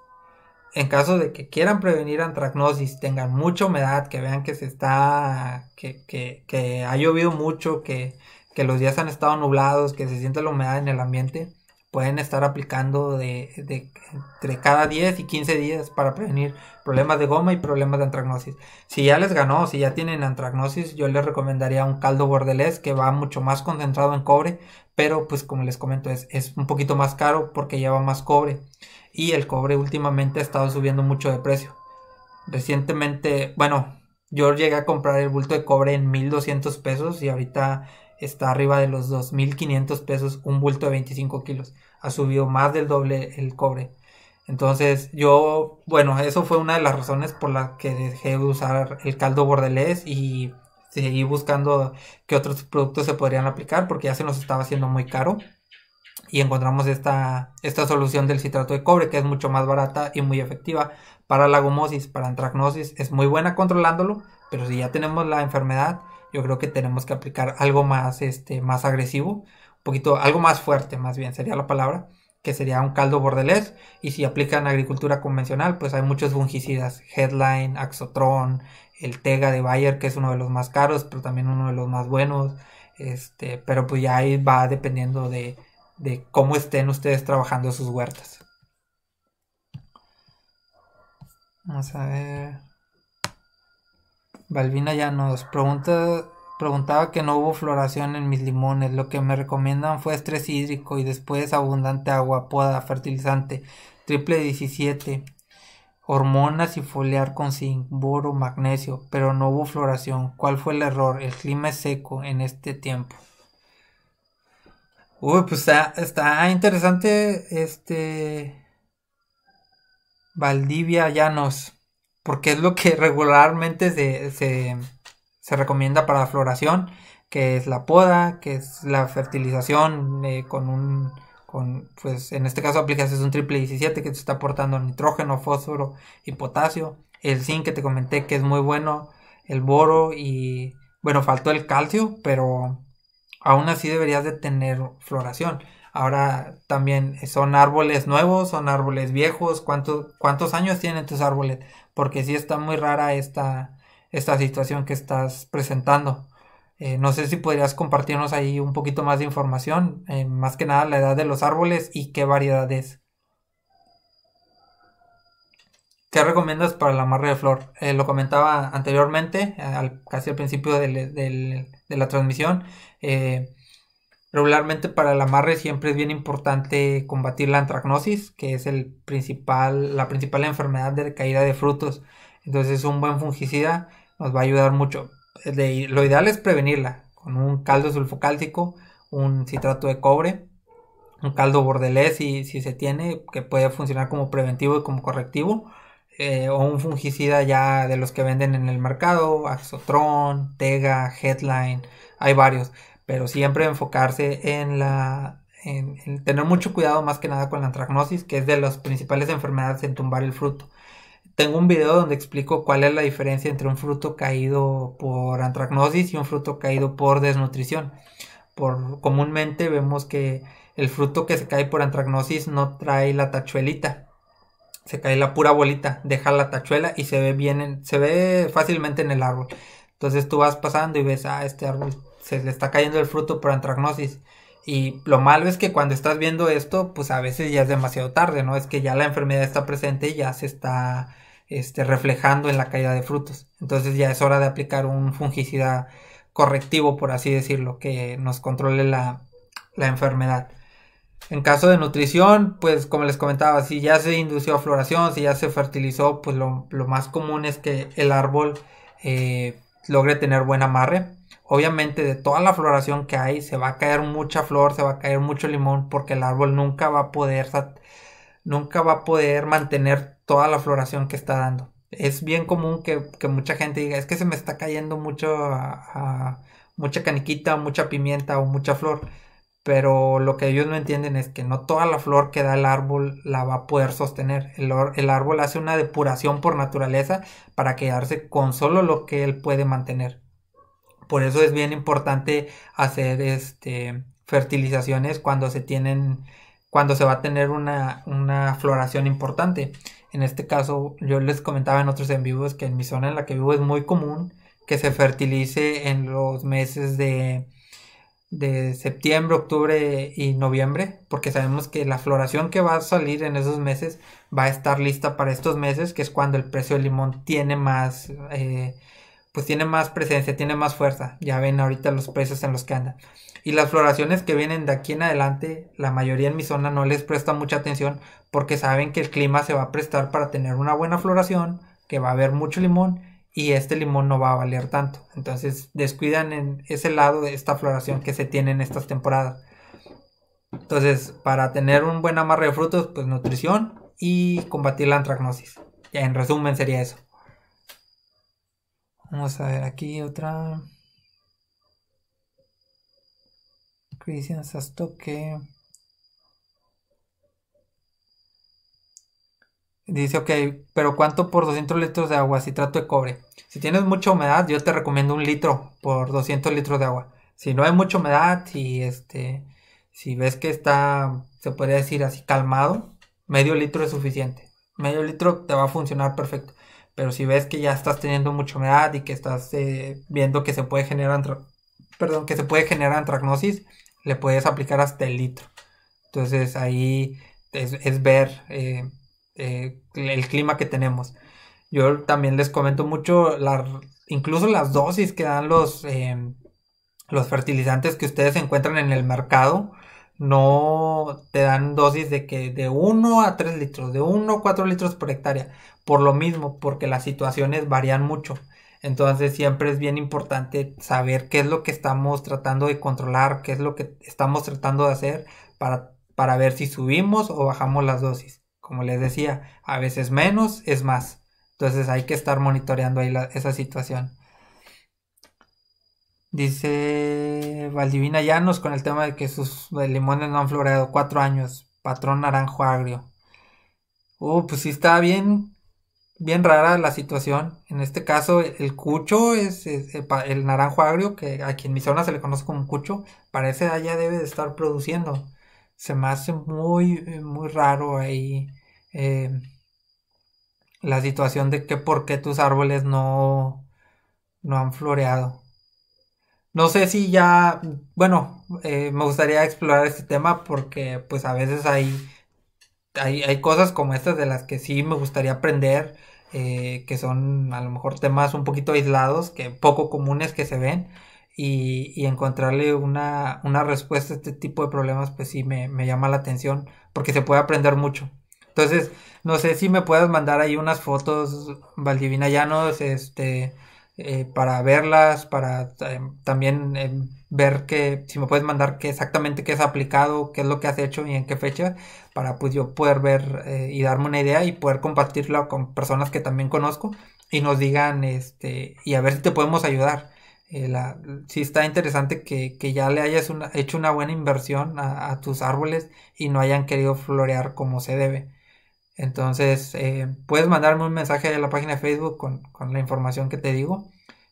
en caso de que quieran prevenir antracnosis, tengan mucha humedad, que vean que se está, que, que, ha llovido mucho, que, que los días han estado nublados, que se siente la humedad en el ambiente, pueden estar aplicando de, entre cada 10 y 15 días para prevenir problemas de goma y problemas de antragnosis. Si ya les ganó, si ya tienen antragnosis, yo les recomendaría un caldo bordelés que va mucho más concentrado en cobre, pero pues como les comento es, es un poquito más caro porque lleva más cobre y el cobre últimamente ha estado subiendo mucho de precio. Recientemente, bueno, yo llegué a comprar el bulto de cobre en 1200 pesos y ahorita está arriba de los 2.500 pesos un bulto de 25 kilos. Ha subido más del doble el cobre. Entonces yo, bueno, eso fue una de las razones por las que dejé de usar el caldo bordelés y seguí buscando qué otros productos se podrían aplicar porque ya se nos estaba haciendo muy caro. Y encontramos esta, esta solución del citrato de cobre que es mucho más barata y muy efectiva para la gomosis, para antracnosis. Es muy buena controlándolo, pero si ya tenemos la enfermedad, yo creo que tenemos que aplicar algo más, este, más agresivo, un poquito, algo más fuerte más bien sería la palabra, que sería un caldo bordelés, y si aplican agricultura convencional, pues hay muchos fungicidas, Headline, Axotron, el Tega de Bayer, que es uno de los más caros, pero también uno de los más buenos, este, pero pues ya ahí va dependiendo de, de cómo estén ustedes trabajando sus huertas. Vamos a ver ya nos pregunta, preguntaba que no hubo floración en mis limones. Lo que me recomiendan fue estrés hídrico y después abundante agua, poda, fertilizante, triple 17, hormonas y foliar con zinc, boro, magnesio, pero no hubo floración. ¿Cuál fue el error? El clima es seco en este tiempo. Uy, pues está, está interesante este Valdivia Llanos porque es lo que regularmente se, recomienda para la floración, que es la poda, que es la fertilización eh, con un, con, pues en este caso aplicas un triple 17 que te está aportando nitrógeno, fósforo y potasio, el zinc que te comenté que es muy bueno, el boro y bueno, faltó el calcio, pero aún así deberías de tener floración. Ahora también son árboles nuevos, son árboles viejos, ¿Cuánto, cuántos años tienen tus este árboles, porque sí está muy rara esta, esta situación que estás presentando. Eh, no sé si podrías compartirnos ahí un poquito más de información, eh, más que nada la edad de los árboles y qué variedad es. ¿Qué recomiendas para la amarre de flor? Eh, lo comentaba anteriormente, casi al principio de la transmisión. Regularmente para el amarre siempre es bien importante combatir la antracnosis, que es el principal, la principal enfermedad de caída de frutos. Entonces un buen fungicida nos va a ayudar mucho. lo ideal es prevenirla con un caldo sulfocálcico, un citrato de cobre, un caldo bordelés si, se tiene, que puede funcionar como preventivo y como correctivo. Eh, o un fungicida ya de los que venden en el mercado, Axotron, Tega, Headline, hay varios pero siempre enfocarse en la tener mucho cuidado más que nada con la antragnosis, que es de las principales enfermedades en tumbar el fruto. Tengo un video donde explico cuál es la diferencia entre un fruto caído por antragnosis y un fruto caído por desnutrición. Por, comúnmente vemos que el fruto que se cae por antragnosis no trae la tachuelita, se cae la pura bolita, deja la tachuela y se ve bien, se ve fácilmente en el árbol. Entonces tú vas pasando y ves, ah, este árbol se le está cayendo el fruto por antragnosis. Y lo malo es que cuando estás viendo esto, pues a veces ya es demasiado tarde, ¿no? Es que ya la enfermedad está presente y ya se está este, reflejando en la caída de frutos. Entonces ya es hora de aplicar un fungicida correctivo, por así decirlo, que nos controle la, enfermedad. En caso de nutrición, pues como les comentaba, si ya se indució a floración, si ya se fertilizó, pues lo, más común es que el árbol eh, logre tener buen amarre obviamente de toda la floración que hay, se va a caer mucha flor, se va a caer mucho limón, porque el árbol nunca va a poder, nunca va a poder mantener toda la floración que está dando. Es bien común que, mucha gente diga, es que se me está cayendo mucho mucha caniquita, mucha pimienta o mucha flor. Pero lo que ellos no entienden es que no toda la flor que da el árbol la va a poder sostener. El, el árbol hace una depuración por naturaleza para quedarse con solo lo que él puede mantener. Por eso es bien importante hacer este, fertilizaciones cuando se tienen, cuando se va a tener una, floración importante. En este caso, yo les comentaba en otros en vivos que en mi zona en la que vivo es muy común que se fertilice en los meses de, de septiembre, octubre y noviembre, porque sabemos que la floración que va a salir en esos meses va a estar lista para estos meses, que es cuando el precio del limón tiene más, eh, pues tiene más presencia, tiene más fuerza. Ya ven ahorita los precios en los que andan. Y las floraciones que vienen de aquí en adelante, la mayoría en mi zona no les presta mucha atención porque saben que el clima se va a prestar para tener una buena floración, que va a haber mucho limón y este limón no va a valer tanto. Entonces descuidan en ese lado de esta floración que se tiene en estas temporadas. Entonces, para tener un buen amarre de frutos, pues nutrición y combatir la antragnosis. En resumen sería eso. Vamos a ver aquí otra. Christian Sastoque. Dice, ok, pero ¿cuánto por 200 litros de agua? si trato de cobre. Si tienes mucha humedad, yo te recomiendo un litro por 200 litros de agua. Si no hay mucha humedad, si, este, si ves que está, se podría decir así, calmado, medio litro es suficiente. Medio litro te va a funcionar perfecto. Pero si ves que ya estás teniendo mucha humedad y que estás eh, viendo que se puede generar perdón, que se puede generar antracnosis, le puedes aplicar hasta el litro. Entonces ahí es, ver eh, eh, el clima que tenemos. Yo también les comento mucho, la, incluso las dosis que dan los, em, los fertilizantes que ustedes encuentran en el mercado no te dan dosis de que de 1 a 3 litros, de 1 a 4 litros por hectárea, por lo mismo, porque las situaciones varían mucho. Entonces siempre es bien importante saber qué es lo que estamos tratando de controlar, qué es lo que estamos tratando de hacer para, para ver si subimos o bajamos las dosis. Como les decía, a veces menos es más. Entonces hay que estar monitoreando ahí esa situación. Dice Valdivina Llanos con el tema de que sus limones no han floreado cuatro años. Patrón naranjo agrio. oh pues sí está bien, bien rara la situación. En este caso, el cucho es, eh, el, naranjo agrio, que aquí en mi zona se le conoce como cucho. Parece allá debe de estar produciendo. Se me hace muy, eh, muy raro ahí eh, la situación de que por qué tus árboles no, no han floreado. No sé si ya, bueno, eh, me gustaría explorar este tema porque pues a veces hay, hay, hay, cosas como estas de las que sí me gustaría aprender, eh, que son a lo mejor temas un poquito aislados, que poco comunes que se ven, y, y encontrarle una, una, respuesta a este tipo de problemas pues sí me, me llama la atención porque se puede aprender mucho. Entonces, no sé si me puedes mandar ahí unas fotos, Valdivina Llanos, este, eh, para verlas, para eh, también eh, ver que si me puedes mandar qué exactamente qué has aplicado, qué es lo que has hecho y en qué fecha, para pues yo poder ver y darme una idea y poder compartirla con personas que también conozco y nos digan este y a ver si te podemos ayudar. si está interesante que, que ya le hayas hecho una buena inversión a tus árboles y no hayan querido florear como se debe. Entonces, eh, puedes mandarme un mensaje a la página de Facebook con, la información que te digo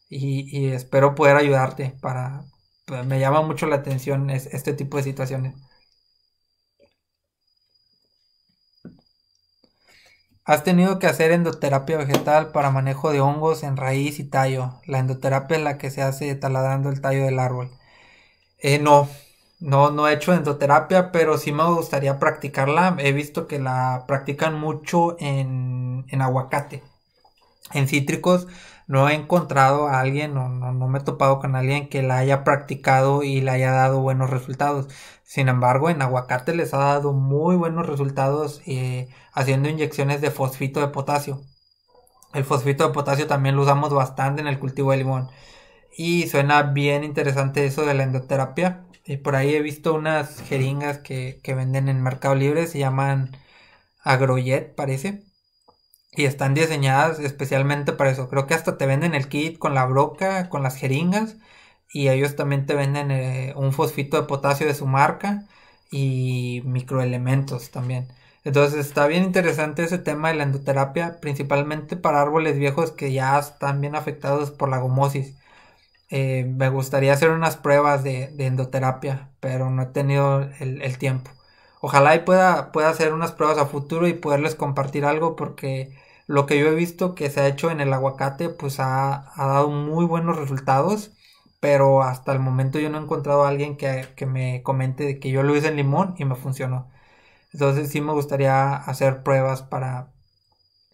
y, espero poder ayudarte para... Pues, me llama mucho la atención este tipo de situaciones. Has tenido que hacer endoterapia vegetal para manejo de hongos en raíz y tallo. La endoterapia es la que se hace taladando el tallo del árbol. Eh, no, no, no he hecho endoterapia, pero sí me gustaría practicarla. He visto que la practican mucho en, aguacate. En cítricos no he encontrado a alguien no, me he topado con alguien que la haya practicado y le haya dado buenos resultados. Sin embargo, en aguacate les ha dado muy buenos resultados eh, haciendo inyecciones de fosfito de potasio. El fosfito de potasio también lo usamos bastante en el cultivo de limón. Y suena bien interesante eso de la endoterapia por ahí he visto unas jeringas que, venden en Mercado Libre, se llaman Agrojet, parece. Y están diseñadas especialmente para eso. Creo que hasta te venden el kit con la broca, con las jeringas. Y ellos también te venden eh, un fosfito de potasio de su marca y microelementos también. Entonces está bien interesante ese tema de la endoterapia, principalmente para árboles viejos que ya están bien afectados por la gomosis. Eh, me gustaría hacer unas pruebas de, endoterapia, pero no he tenido el, tiempo. Ojalá y pueda, pueda, hacer unas pruebas a futuro y poderles compartir algo porque lo que yo he visto que se ha hecho en el aguacate pues ha, dado muy buenos resultados, pero hasta el momento yo no he encontrado a alguien que, me comente que yo lo hice en limón y me funcionó. Entonces sí me gustaría hacer pruebas para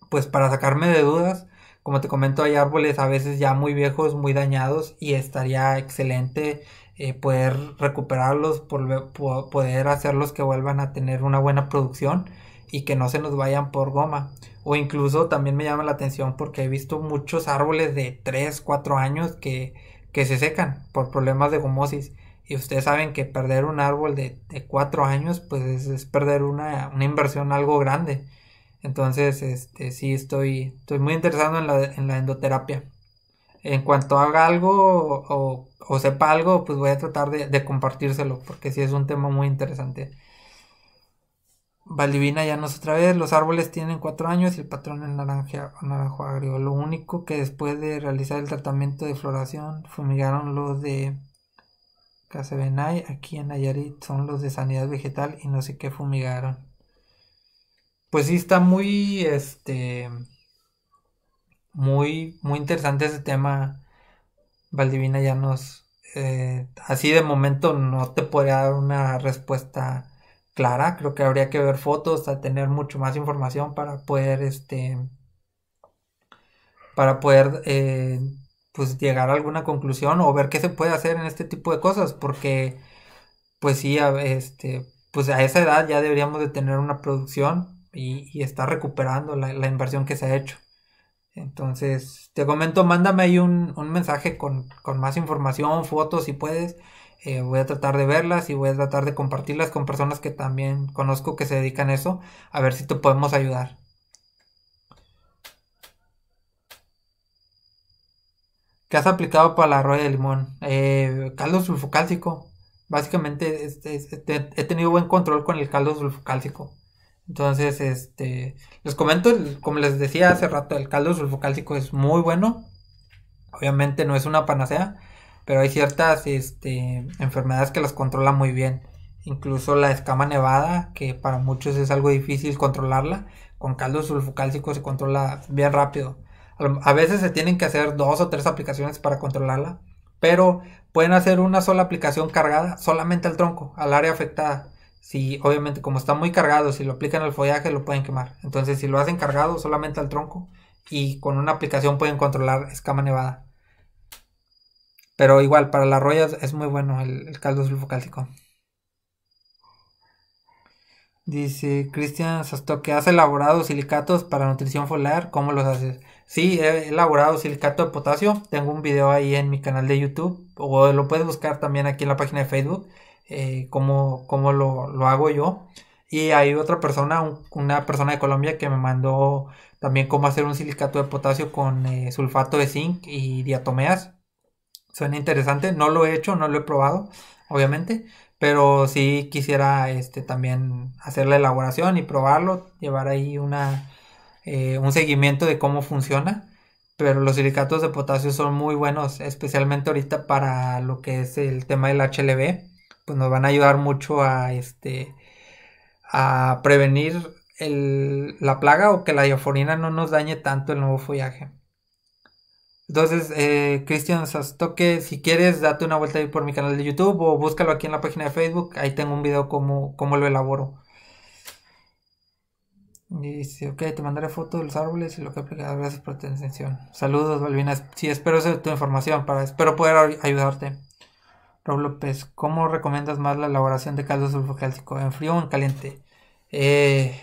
pues para sacarme de dudas como te comento, hay árboles a veces ya muy viejos, muy dañados y estaría excelente eh, poder recuperarlos, por, poder hacerlos que vuelvan a tener una buena producción y que no se nos vayan por goma. O incluso también me llama la atención porque he visto muchos árboles de 3, 4 años que, que se secan por problemas de gomosis. Y ustedes saben que perder un árbol de, cuatro años pues es, perder una, una inversión algo grande. Entonces, este, sí, estoy, estoy muy interesado en la, endoterapia. En cuanto haga algo o, o sepa algo, pues voy a tratar de, de, compartírselo, porque sí es un tema muy interesante. Valdivina ya nos otra vez, los árboles tienen cuatro años y el patrón es naranja, naranjo agrio. Lo único que después de realizar el tratamiento de floración, fumigaron los de Casebenay, aquí en Nayarit son los de sanidad vegetal y no sé qué fumigaron pues sí está muy, este, muy, muy interesante ese tema. Valdivina ya nos, eh, así de momento no te podría dar una respuesta clara. Creo que habría que ver fotos, a tener mucho más información para poder, este, para poder, eh, pues llegar a alguna conclusión o ver qué se puede hacer en este tipo de cosas, porque, pues sí, este, pues a esa edad ya deberíamos de tener una producción y, está recuperando la, inversión que se ha hecho. Entonces, te comento, mándame ahí un, mensaje con, más información, fotos si puedes. Eh, voy a tratar de verlas y voy a tratar de compartirlas con personas que también conozco que se dedican a eso, a ver si te podemos ayudar. ¿Qué has aplicado para la roya de limón? Eh, caldo sulfocálcico. Básicamente he tenido buen control con el caldo sulfocálcico. Entonces, este, les comento, como les decía hace rato, el caldo sulfocálcico es muy bueno. Obviamente no es una panacea, pero hay ciertas este, enfermedades que las controla muy bien. Incluso la escama nevada, que para muchos es algo difícil controlarla, con caldo sulfocálcico se controla bien rápido. A veces se tienen que hacer dos o tres aplicaciones para controlarla, pero pueden hacer una sola aplicación cargada solamente al tronco, al área afectada si obviamente como está muy cargado, si lo aplican al follaje lo pueden quemar. Entonces si lo hacen cargado solamente al tronco y con una aplicación pueden controlar escama nevada. Pero igual, para las rollas es muy bueno el, caldo sulfocáltico. Dice Cristian Sasto que has elaborado silicatos para nutrición foliar, ¿cómo los haces? Sí, he elaborado silicato de potasio, tengo un video ahí en mi canal de YouTube, o lo puedes buscar también aquí en la página de Facebook eh, cómo, cómo lo, lo, hago yo. Y hay otra persona, una persona de Colombia que me mandó también cómo hacer un silicato de potasio con eh, sulfato de zinc y diatomeas. Suena interesante, no lo he hecho, no lo he probado, obviamente, pero si quisiera este, también hacer la elaboración y probarlo, llevar ahí una, eh, un seguimiento de cómo funciona pero los silicatos de potasio son muy buenos, especialmente ahorita para lo que es el tema del HLB pues nos van a ayudar mucho a, este, a prevenir la plaga o que la diaforina no nos dañe tanto el nuevo follaje. Entonces, Christian eh, Cristian Sastoque, si quieres, date una vuelta por mi canal de YouTube o búscalo aquí en la página de Facebook. Ahí tengo un video cómo, cómo lo elaboro. Y dice, ok, te mandaré fotos de los árboles y lo que he Gracias por tu atención. Saludos, malvinas Sí, espero ser tu información para espero poder ayudarte. Raúl López, ¿cómo recomiendas más la elaboración de caldo sulfocálcico? ¿En frío o en caliente? Eh,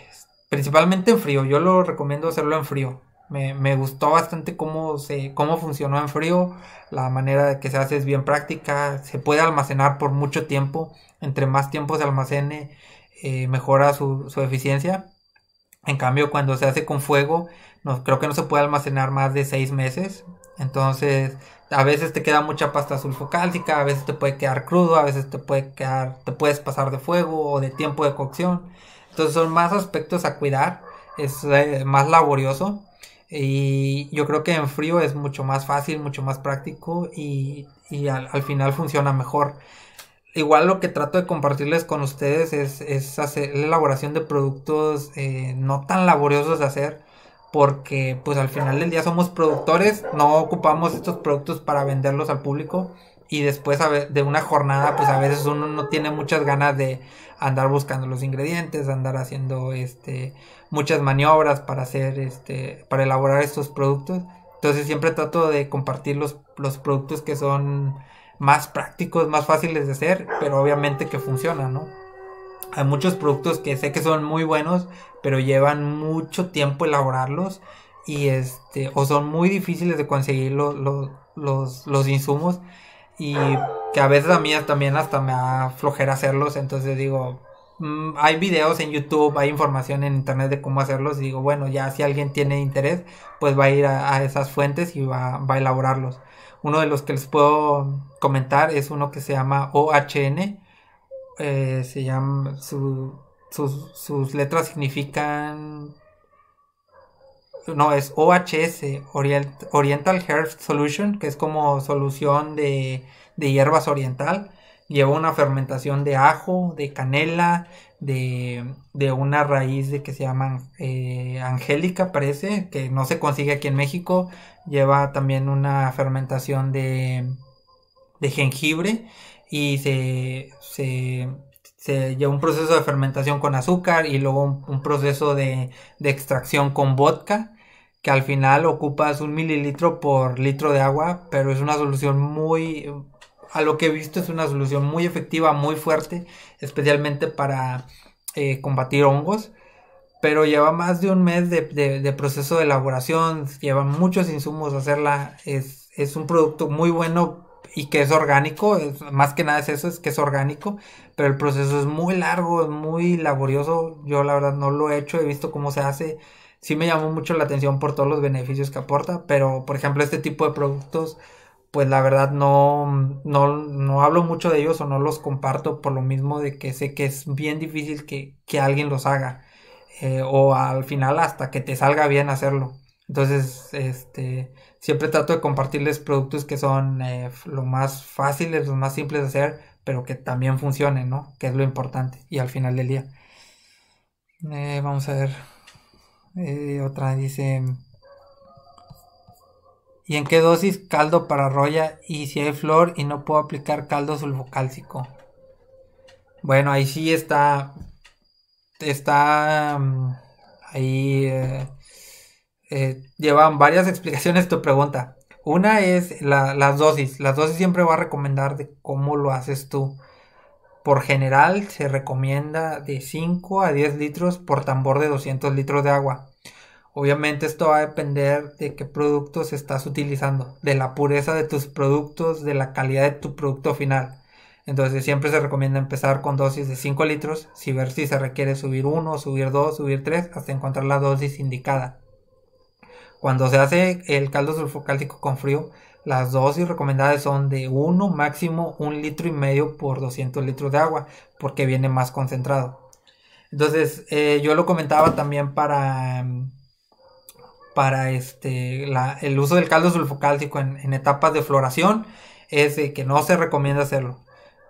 principalmente en frío, yo lo recomiendo hacerlo en frío. Me, gustó bastante cómo, cómo funcionó en frío, la manera de que se hace es bien práctica, se puede almacenar por mucho tiempo, entre más tiempo se almacene, eh, mejora su, eficiencia. En cambio, cuando se hace con fuego, creo que no se puede almacenar más de seis meses. Entonces, a veces te queda mucha pasta sulfocálcica, a veces te puede quedar crudo, a veces te puede quedar, te puedes pasar de fuego o de tiempo de cocción. Entonces son más aspectos a cuidar, es eh, más laborioso y yo creo que en frío es mucho más fácil, mucho más práctico y, al, final funciona mejor. Igual lo que trato de compartirles con ustedes es, hacer la elaboración de productos eh, no tan laboriosos de hacer porque pues al final del día somos productores, no ocupamos estos productos para venderlos al público y después de una jornada pues a veces uno no tiene muchas ganas de andar buscando los ingredientes, andar haciendo este muchas maniobras para hacer este para elaborar estos productos. Entonces siempre trato de compartir los, los productos que son más prácticos, más fáciles de hacer, pero obviamente que funcionan, ¿no? Hay muchos productos que sé que son muy buenos, pero llevan mucho tiempo elaborarlos y este o son muy difíciles de conseguir los, los, los, los insumos y que a veces a mí también hasta me da flojera hacerlos, entonces digo, mm, hay videos en YouTube, hay información en internet de cómo hacerlos y digo, bueno, ya si alguien tiene interés, pues va a ir a, esas fuentes y va, va, a elaborarlos. Uno de los que les puedo comentar es uno que se llama OHN, eh, se sus, letras significan no, es OHS, Oriental Herb Solution, que es como solución de, hierbas oriental. Lleva una fermentación de ajo, de canela, de, una raíz de que se llama eh, angélica, parece, que no se consigue aquí en México. Lleva también una fermentación de, de jengibre y se, se, lleva un proceso de fermentación con azúcar y luego un, proceso de, extracción con vodka, que al final ocupas un mililitro por litro de agua, pero es una solución muy, a lo que he visto es una solución muy efectiva, muy fuerte, especialmente para eh, combatir hongos pero lleva más de un mes de, proceso de elaboración, lleva muchos insumos hacerla, es, es un producto muy bueno y que es orgánico, más que nada es eso, es que es orgánico, pero el proceso es muy largo, es muy laborioso, yo la verdad no lo he hecho, he visto cómo se hace, sí me llamó mucho la atención por todos los beneficios que aporta, pero por ejemplo este tipo de productos, pues la verdad no, no, no hablo mucho de ellos o no los comparto por lo mismo de que sé que es bien difícil que, alguien los haga. Eh, o al final hasta que te salga bien hacerlo. Entonces, este, siempre trato de compartirles productos que son eh, lo más fáciles, los más simples de hacer, pero que también funcionen, ¿no? Que es lo importante y al final del día. Eh, vamos a ver. Eh, otra dice... ¿Y en qué dosis caldo para roya? Y si hay flor y no puedo aplicar caldo sulfocálcico. Bueno, ahí sí está. Está. Mm, ahí. Eh, llevan varias explicaciones tu pregunta. Una es las dosis. Las dosis siempre va a recomendar de cómo lo haces tú. Por general se recomienda de 5 a 10 litros por tambor de 200 litros de agua. Obviamente esto va a depender de qué productos estás utilizando, de la pureza de tus productos, de la calidad de tu producto final. Entonces siempre se recomienda empezar con dosis de 5 litros, si ver si se requiere subir 1, subir 2, subir 3, hasta encontrar la dosis indicada. Cuando se hace el caldo sulfocálcico con frío, las dosis recomendadas son de 1 máximo un litro y medio por 200 litros de agua, porque viene más concentrado. Entonces, eh, yo lo comentaba también para, para este, el uso del caldo sulfocálcico en, etapas de floración, es que no se recomienda hacerlo.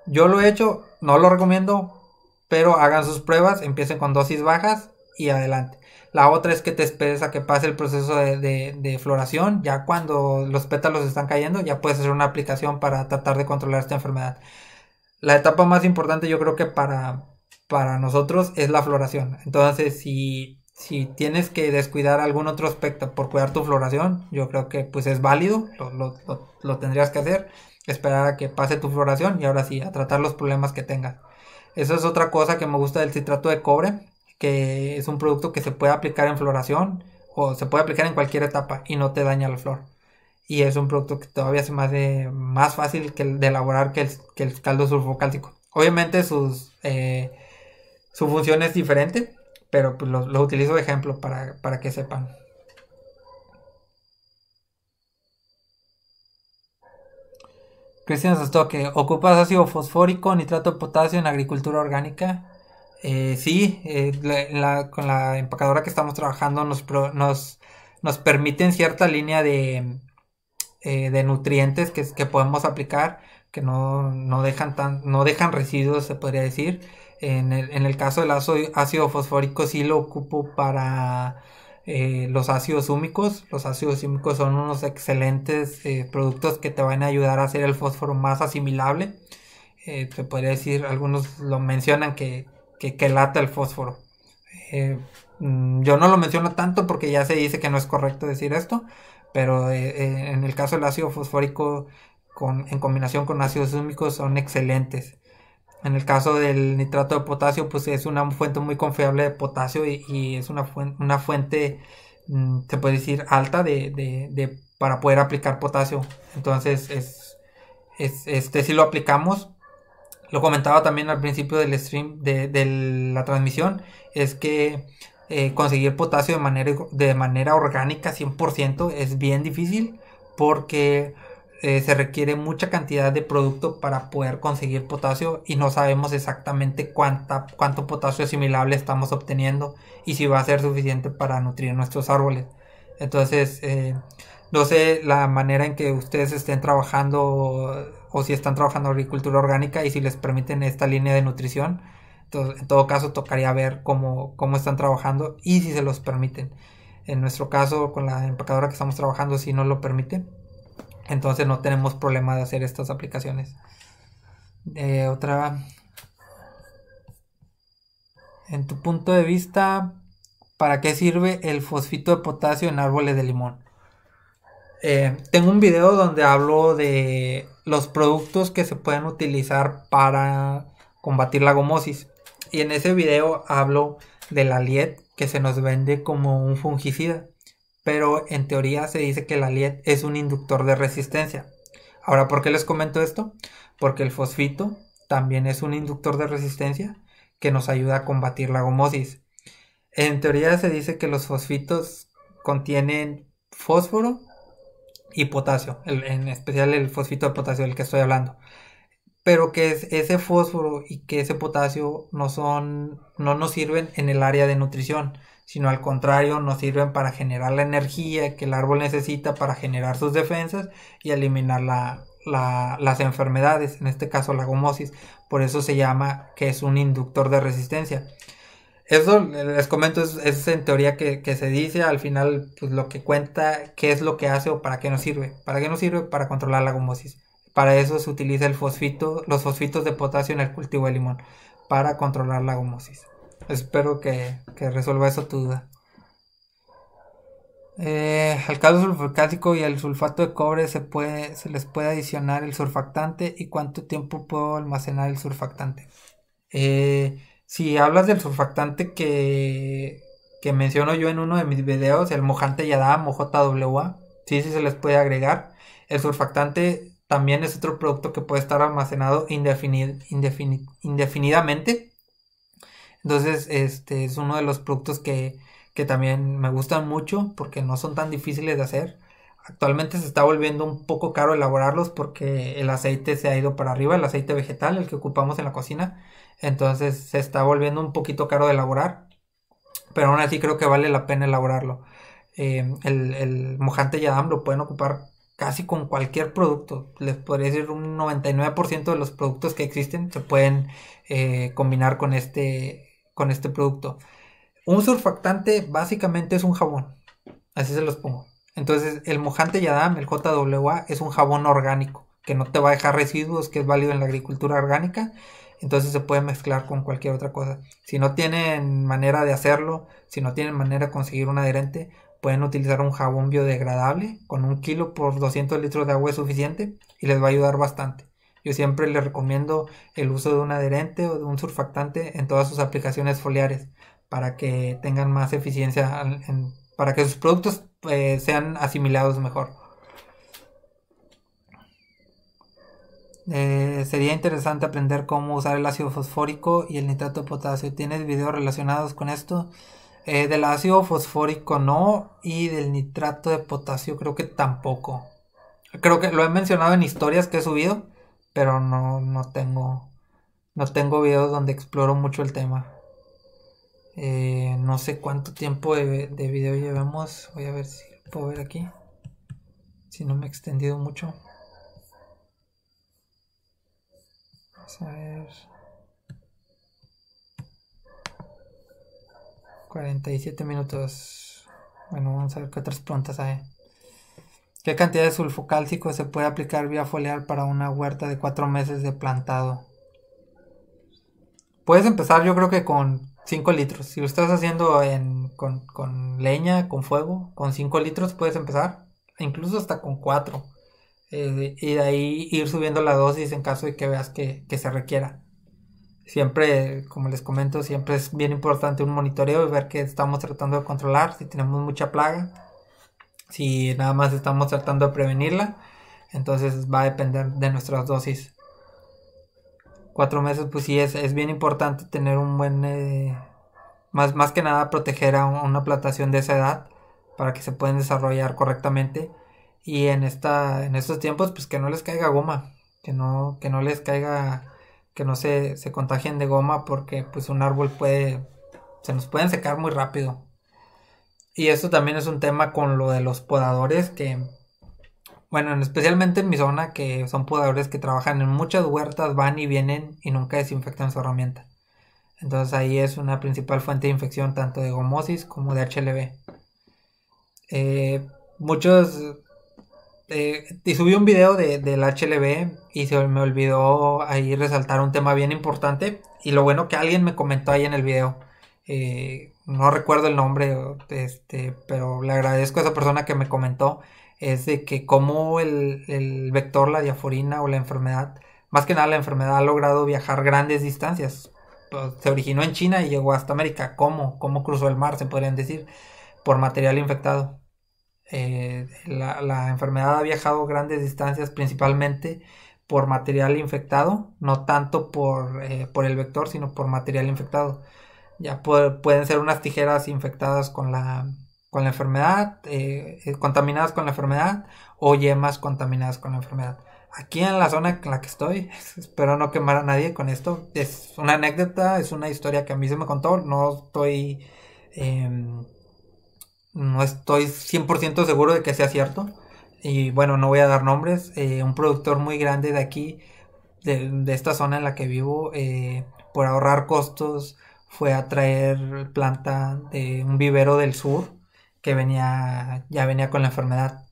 Yo lo he hecho, no lo recomiendo, pero hagan sus pruebas, empiecen con dosis bajas y adelante. La otra es que te esperes a que pase el proceso de, floración. Ya cuando los pétalos están cayendo, ya puedes hacer una aplicación para tratar de controlar esta enfermedad. La etapa más importante yo creo que para, para nosotros es la floración. Entonces, si, si tienes que descuidar algún otro aspecto por cuidar tu floración, yo creo que pues es válido, lo, lo, lo, tendrías que hacer, esperar a que pase tu floración y ahora sí, a tratar los problemas que tengas. Eso es otra cosa que me gusta del citrato de cobre, que es un producto que se puede aplicar en floración o se puede aplicar en cualquier etapa y no te daña la flor. Y es un producto que todavía es más, más fácil que, de elaborar que el, caldo sulfocáltico. Obviamente sus, eh, su función es diferente, pero pues lo, utilizo de ejemplo para, que sepan. Cristian Sostoque, ¿ocupas ácido fosfórico, nitrato de potasio en agricultura orgánica? Eh, sí, eh, con la empacadora que estamos trabajando nos, nos, nos permiten cierta línea de, eh, nutrientes que, podemos aplicar que no, dejan tan, no dejan residuos, se podría decir. En el, caso del ácido, ácido fosfórico sí lo ocupo para los ácidos húmicos. Los ácidos húmicos son unos excelentes productos que te van a ayudar a hacer el fósforo más asimilable. se podría decir, algunos lo mencionan que que, lata el fósforo. Eh, mm, yo no lo menciono tanto porque ya se dice que no es correcto decir esto, pero eh, eh, en el caso del ácido fosfórico con, en combinación con ácidos úmicos... son excelentes. En el caso del nitrato de potasio, pues es una fuente muy confiable de potasio y, es una fuente, una fuente, mm, se puede decir, alta de, para poder aplicar potasio. Entonces, es, este si lo aplicamos, lo comentaba también al principio del stream, de, la transmisión, es que eh, conseguir potasio de manera, de manera orgánica 100% es bien difícil porque eh, se requiere mucha cantidad de producto para poder conseguir potasio y no sabemos exactamente cuánta, cuánto potasio asimilable estamos obteniendo y si va a ser suficiente para nutrir nuestros árboles. Entonces, eh, no sé la manera en que ustedes estén trabajando o si están trabajando en agricultura orgánica y si les permiten esta línea de nutrición. Entonces, en todo caso, tocaría ver cómo, están trabajando y si se los permiten. En nuestro caso, con la empacadora que estamos trabajando, si no lo permite, entonces no tenemos problema de hacer estas aplicaciones. Eh, otra. En tu punto de vista, ¿para qué sirve el fosfito de potasio en árboles de limón? Eh, tengo un video donde hablo de los productos que se pueden utilizar para combatir la gomosis. Y en ese video hablo del aliet que se nos vende como un fungicida. Pero en teoría se dice que el aliet es un inductor de resistencia. Ahora, ¿por qué les comento esto? Porque el fosfito también es un inductor de resistencia que nos ayuda a combatir la gomosis. En teoría se dice que los fosfitos contienen fósforo y potasio, en especial el fosfito de potasio del que estoy hablando. Pero que ese fósforo y que ese potasio no son, no nos sirven en el área de nutrición, sino al contrario, nos sirven para generar la energía que el árbol necesita para generar sus defensas y eliminar las enfermedades, en este caso la gomosis. Por eso se llama que es un inductor de resistencia. Eso eh, les comento, es, es en teoría que, se dice, al final pues lo que cuenta, qué es lo que hace o para qué nos sirve. ¿Para qué nos sirve? Para controlar la gomosis. Para eso se utiliza el fosfito, los fosfitos de potasio en el cultivo de limón, para controlar la gomosis. Espero que, resuelva eso tu duda. Eh, al caso sulfocásico y el sulfato de cobre se, puede, se les puede adicionar el surfactante y cuánto tiempo puedo almacenar el surfactante. Eh, si hablas del surfactante que, que menciono yo en uno de mis videos, el mojante Yadam o WA, sí, sí se les puede agregar. El surfactante también es otro producto que puede estar almacenado indefinidamente. Entonces, este es uno de los productos que, que también me gustan mucho porque no son tan difíciles de hacer. Actualmente se está volviendo un poco caro elaborarlos porque el aceite se ha ido para arriba, el aceite vegetal, el que ocupamos en la cocina, entonces se está volviendo un poquito caro de elaborar, pero aún así creo que vale la pena elaborarlo. Em, el, mojante Yadam lo pueden ocupar casi con cualquier producto. Les podría decir un 99% de los productos que existen se pueden eh, combinar con este, con este producto. Un surfactante básicamente es un jabón. Así se los pongo. Entonces, el mojante Yadam, el JWA, es un jabón orgánico que no te va a dejar residuos, que es válido en la agricultura orgánica entonces se puede mezclar con cualquier otra cosa. Si no tienen manera de hacerlo, si no tienen manera de conseguir un adherente, pueden utilizar un jabón biodegradable con un kilo por 200 litros de agua es suficiente y les va a ayudar bastante. Yo siempre les recomiendo el uso de un adherente o de un surfactante en todas sus aplicaciones foliares para que tengan más eficiencia, para que sus productos pues, sean asimilados mejor. Eh, sería interesante aprender cómo usar el ácido fosfórico y el nitrato de potasio. ¿Tienes videos relacionados con esto? Eh, del ácido fosfórico no y del nitrato de potasio creo que tampoco. Creo que lo he mencionado en historias que he subido, pero no, no tengo no tengo videos donde exploro mucho el tema. Eh, no sé cuánto tiempo de, de video llevamos. Voy a ver si puedo ver aquí. Si no me he extendido mucho. 47 minutos. Bueno, vamos a ver qué otras plantas hay. ¿Qué cantidad de sulfocálcico se puede aplicar vía foliar para una huerta de 4 meses de plantado? Puedes empezar yo creo que con 5 litros. Si lo estás haciendo con, con leña, con fuego, con 5 litros puedes empezar. Incluso hasta con 4. Eh, y de ahí ir subiendo la dosis en caso de que veas que, se requiera. Siempre, como les comento, siempre es bien importante un monitoreo y ver qué estamos tratando de controlar, si tenemos mucha plaga, si nada más estamos tratando de prevenirla, entonces va a depender de nuestras dosis. Cuatro meses, pues sí, es, bien importante tener un buen, eh, más, más que nada proteger a una plantación de esa edad para que se puedan desarrollar correctamente y en esta en estos tiempos pues que no les caiga goma que no que no les caiga que no se, se contagien de goma porque pues un árbol puede se nos pueden secar muy rápido y esto también es un tema con lo de los podadores que bueno especialmente en mi zona que son podadores que trabajan en muchas huertas van y vienen y nunca desinfectan su herramienta entonces ahí es una principal fuente de infección tanto de gomosis como de HLV eh, muchos este, y subí un video de, del HLB y se me olvidó ahí resaltar un tema bien importante. Y lo bueno que alguien me comentó ahí en el video. Eh, no recuerdo el nombre, este, pero le agradezco a esa persona que me comentó. Es de que cómo el, el vector, la diaforina o la enfermedad, más que nada la enfermedad ha logrado viajar grandes distancias. Pues, se originó en China y llegó hasta América. ¿Cómo? ¿Cómo cruzó el mar? Se podrían decir, por material infectado. Eh, la, enfermedad ha viajado grandes distancias principalmente por material infectado, no tanto por, eh, por el vector, sino por material infectado. Ya pueden ser unas tijeras infectadas con la, con la enfermedad, eh, contaminadas con la enfermedad o yemas contaminadas con la enfermedad. Aquí en la zona en la que estoy, [laughs] espero no quemar a nadie con esto. Es una anécdota, es una historia que a mí se me contó, no estoy... Em, no estoy 100% seguro de que sea cierto. Y bueno, no voy a dar nombres. Eh, un productor muy grande de aquí, de, esta zona en la que vivo, eh, por ahorrar costos, fue a traer planta de un vivero del sur que venía, ya venía con la enfermedad.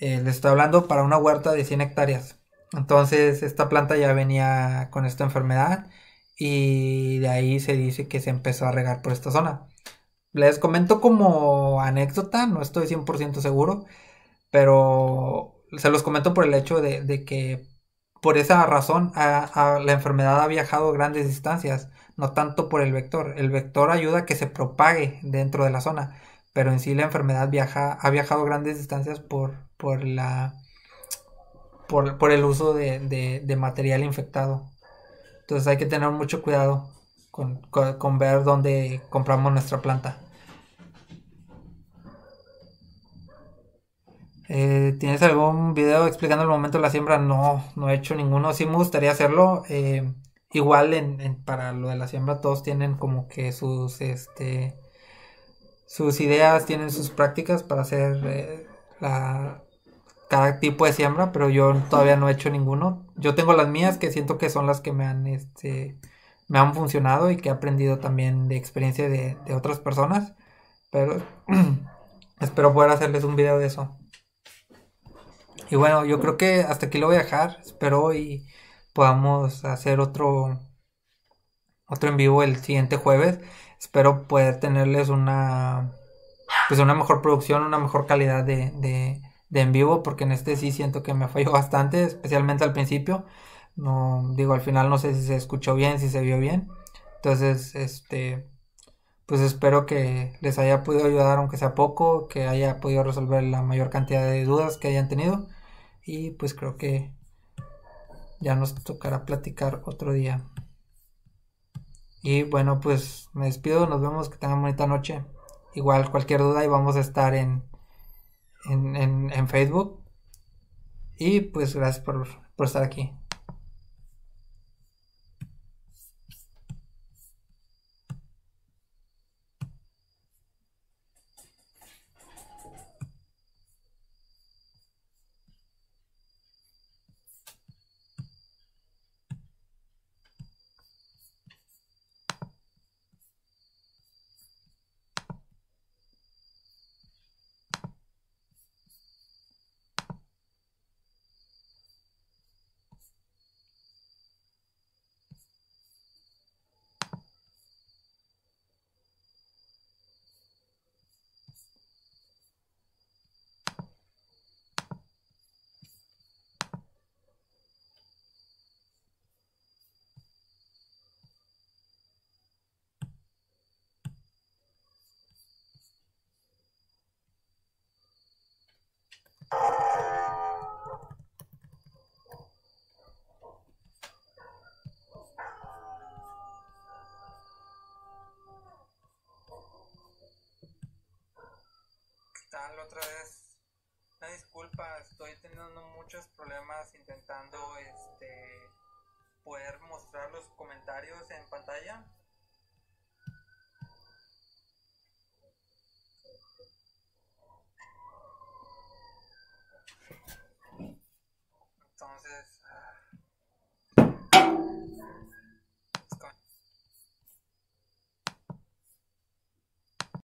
Eh, les estoy hablando para una huerta de 100 hectáreas. Entonces esta planta ya venía con esta enfermedad y de ahí se dice que se empezó a regar por esta zona. Les comento como anécdota, no estoy 100% seguro, pero se los comento por el hecho de, que por esa razón la enfermedad ha viajado grandes distancias, no tanto por el vector. El vector ayuda a que se propague dentro de la zona, pero en sí la enfermedad viaja, ha viajado grandes distancias por, por, la, por, por el uso de material infectado. Entonces hay que tener mucho cuidado con, ver dónde compramos nuestra planta. Eh, ¿Tienes algún video explicando el momento de la siembra? No, no he hecho ninguno. Sí me gustaría hacerlo. Eh, igual para lo de la siembra todos tienen como que sus, este, sus ideas, tienen sus prácticas para hacer eh, cada tipo de siembra, pero yo todavía no he hecho ninguno. Yo tengo las mías que siento que son las que me han este, me han funcionado y que he aprendido también de experiencia de, otras personas. Pero [clears throat] espero poder hacerles un video de eso. Y bueno, yo creo que hasta aquí lo voy a dejar. Espero y podamos hacer otro otro en vivo el siguiente jueves. Espero poder tenerles una pues una mejor producción, una mejor calidad de, de, de en vivo, porque en este sí siento que me falló bastante, especialmente al principio. No, digo, al final no sé si se escuchó bien, si se vio bien. Entonces, este, pues espero que les haya podido ayudar, aunque sea poco, que haya podido resolver la mayor cantidad de dudas que hayan tenido. Y pues creo que ya nos tocará platicar otro día. Y bueno, pues me despido, nos vemos, que tengan bonita noche. Igual cualquier duda y vamos a estar en, en, Facebook. Y pues gracias por, por estar aquí. otra vez. Una disculpa, estoy teniendo muchos problemas intentando este poder mostrar los comentarios en pantalla.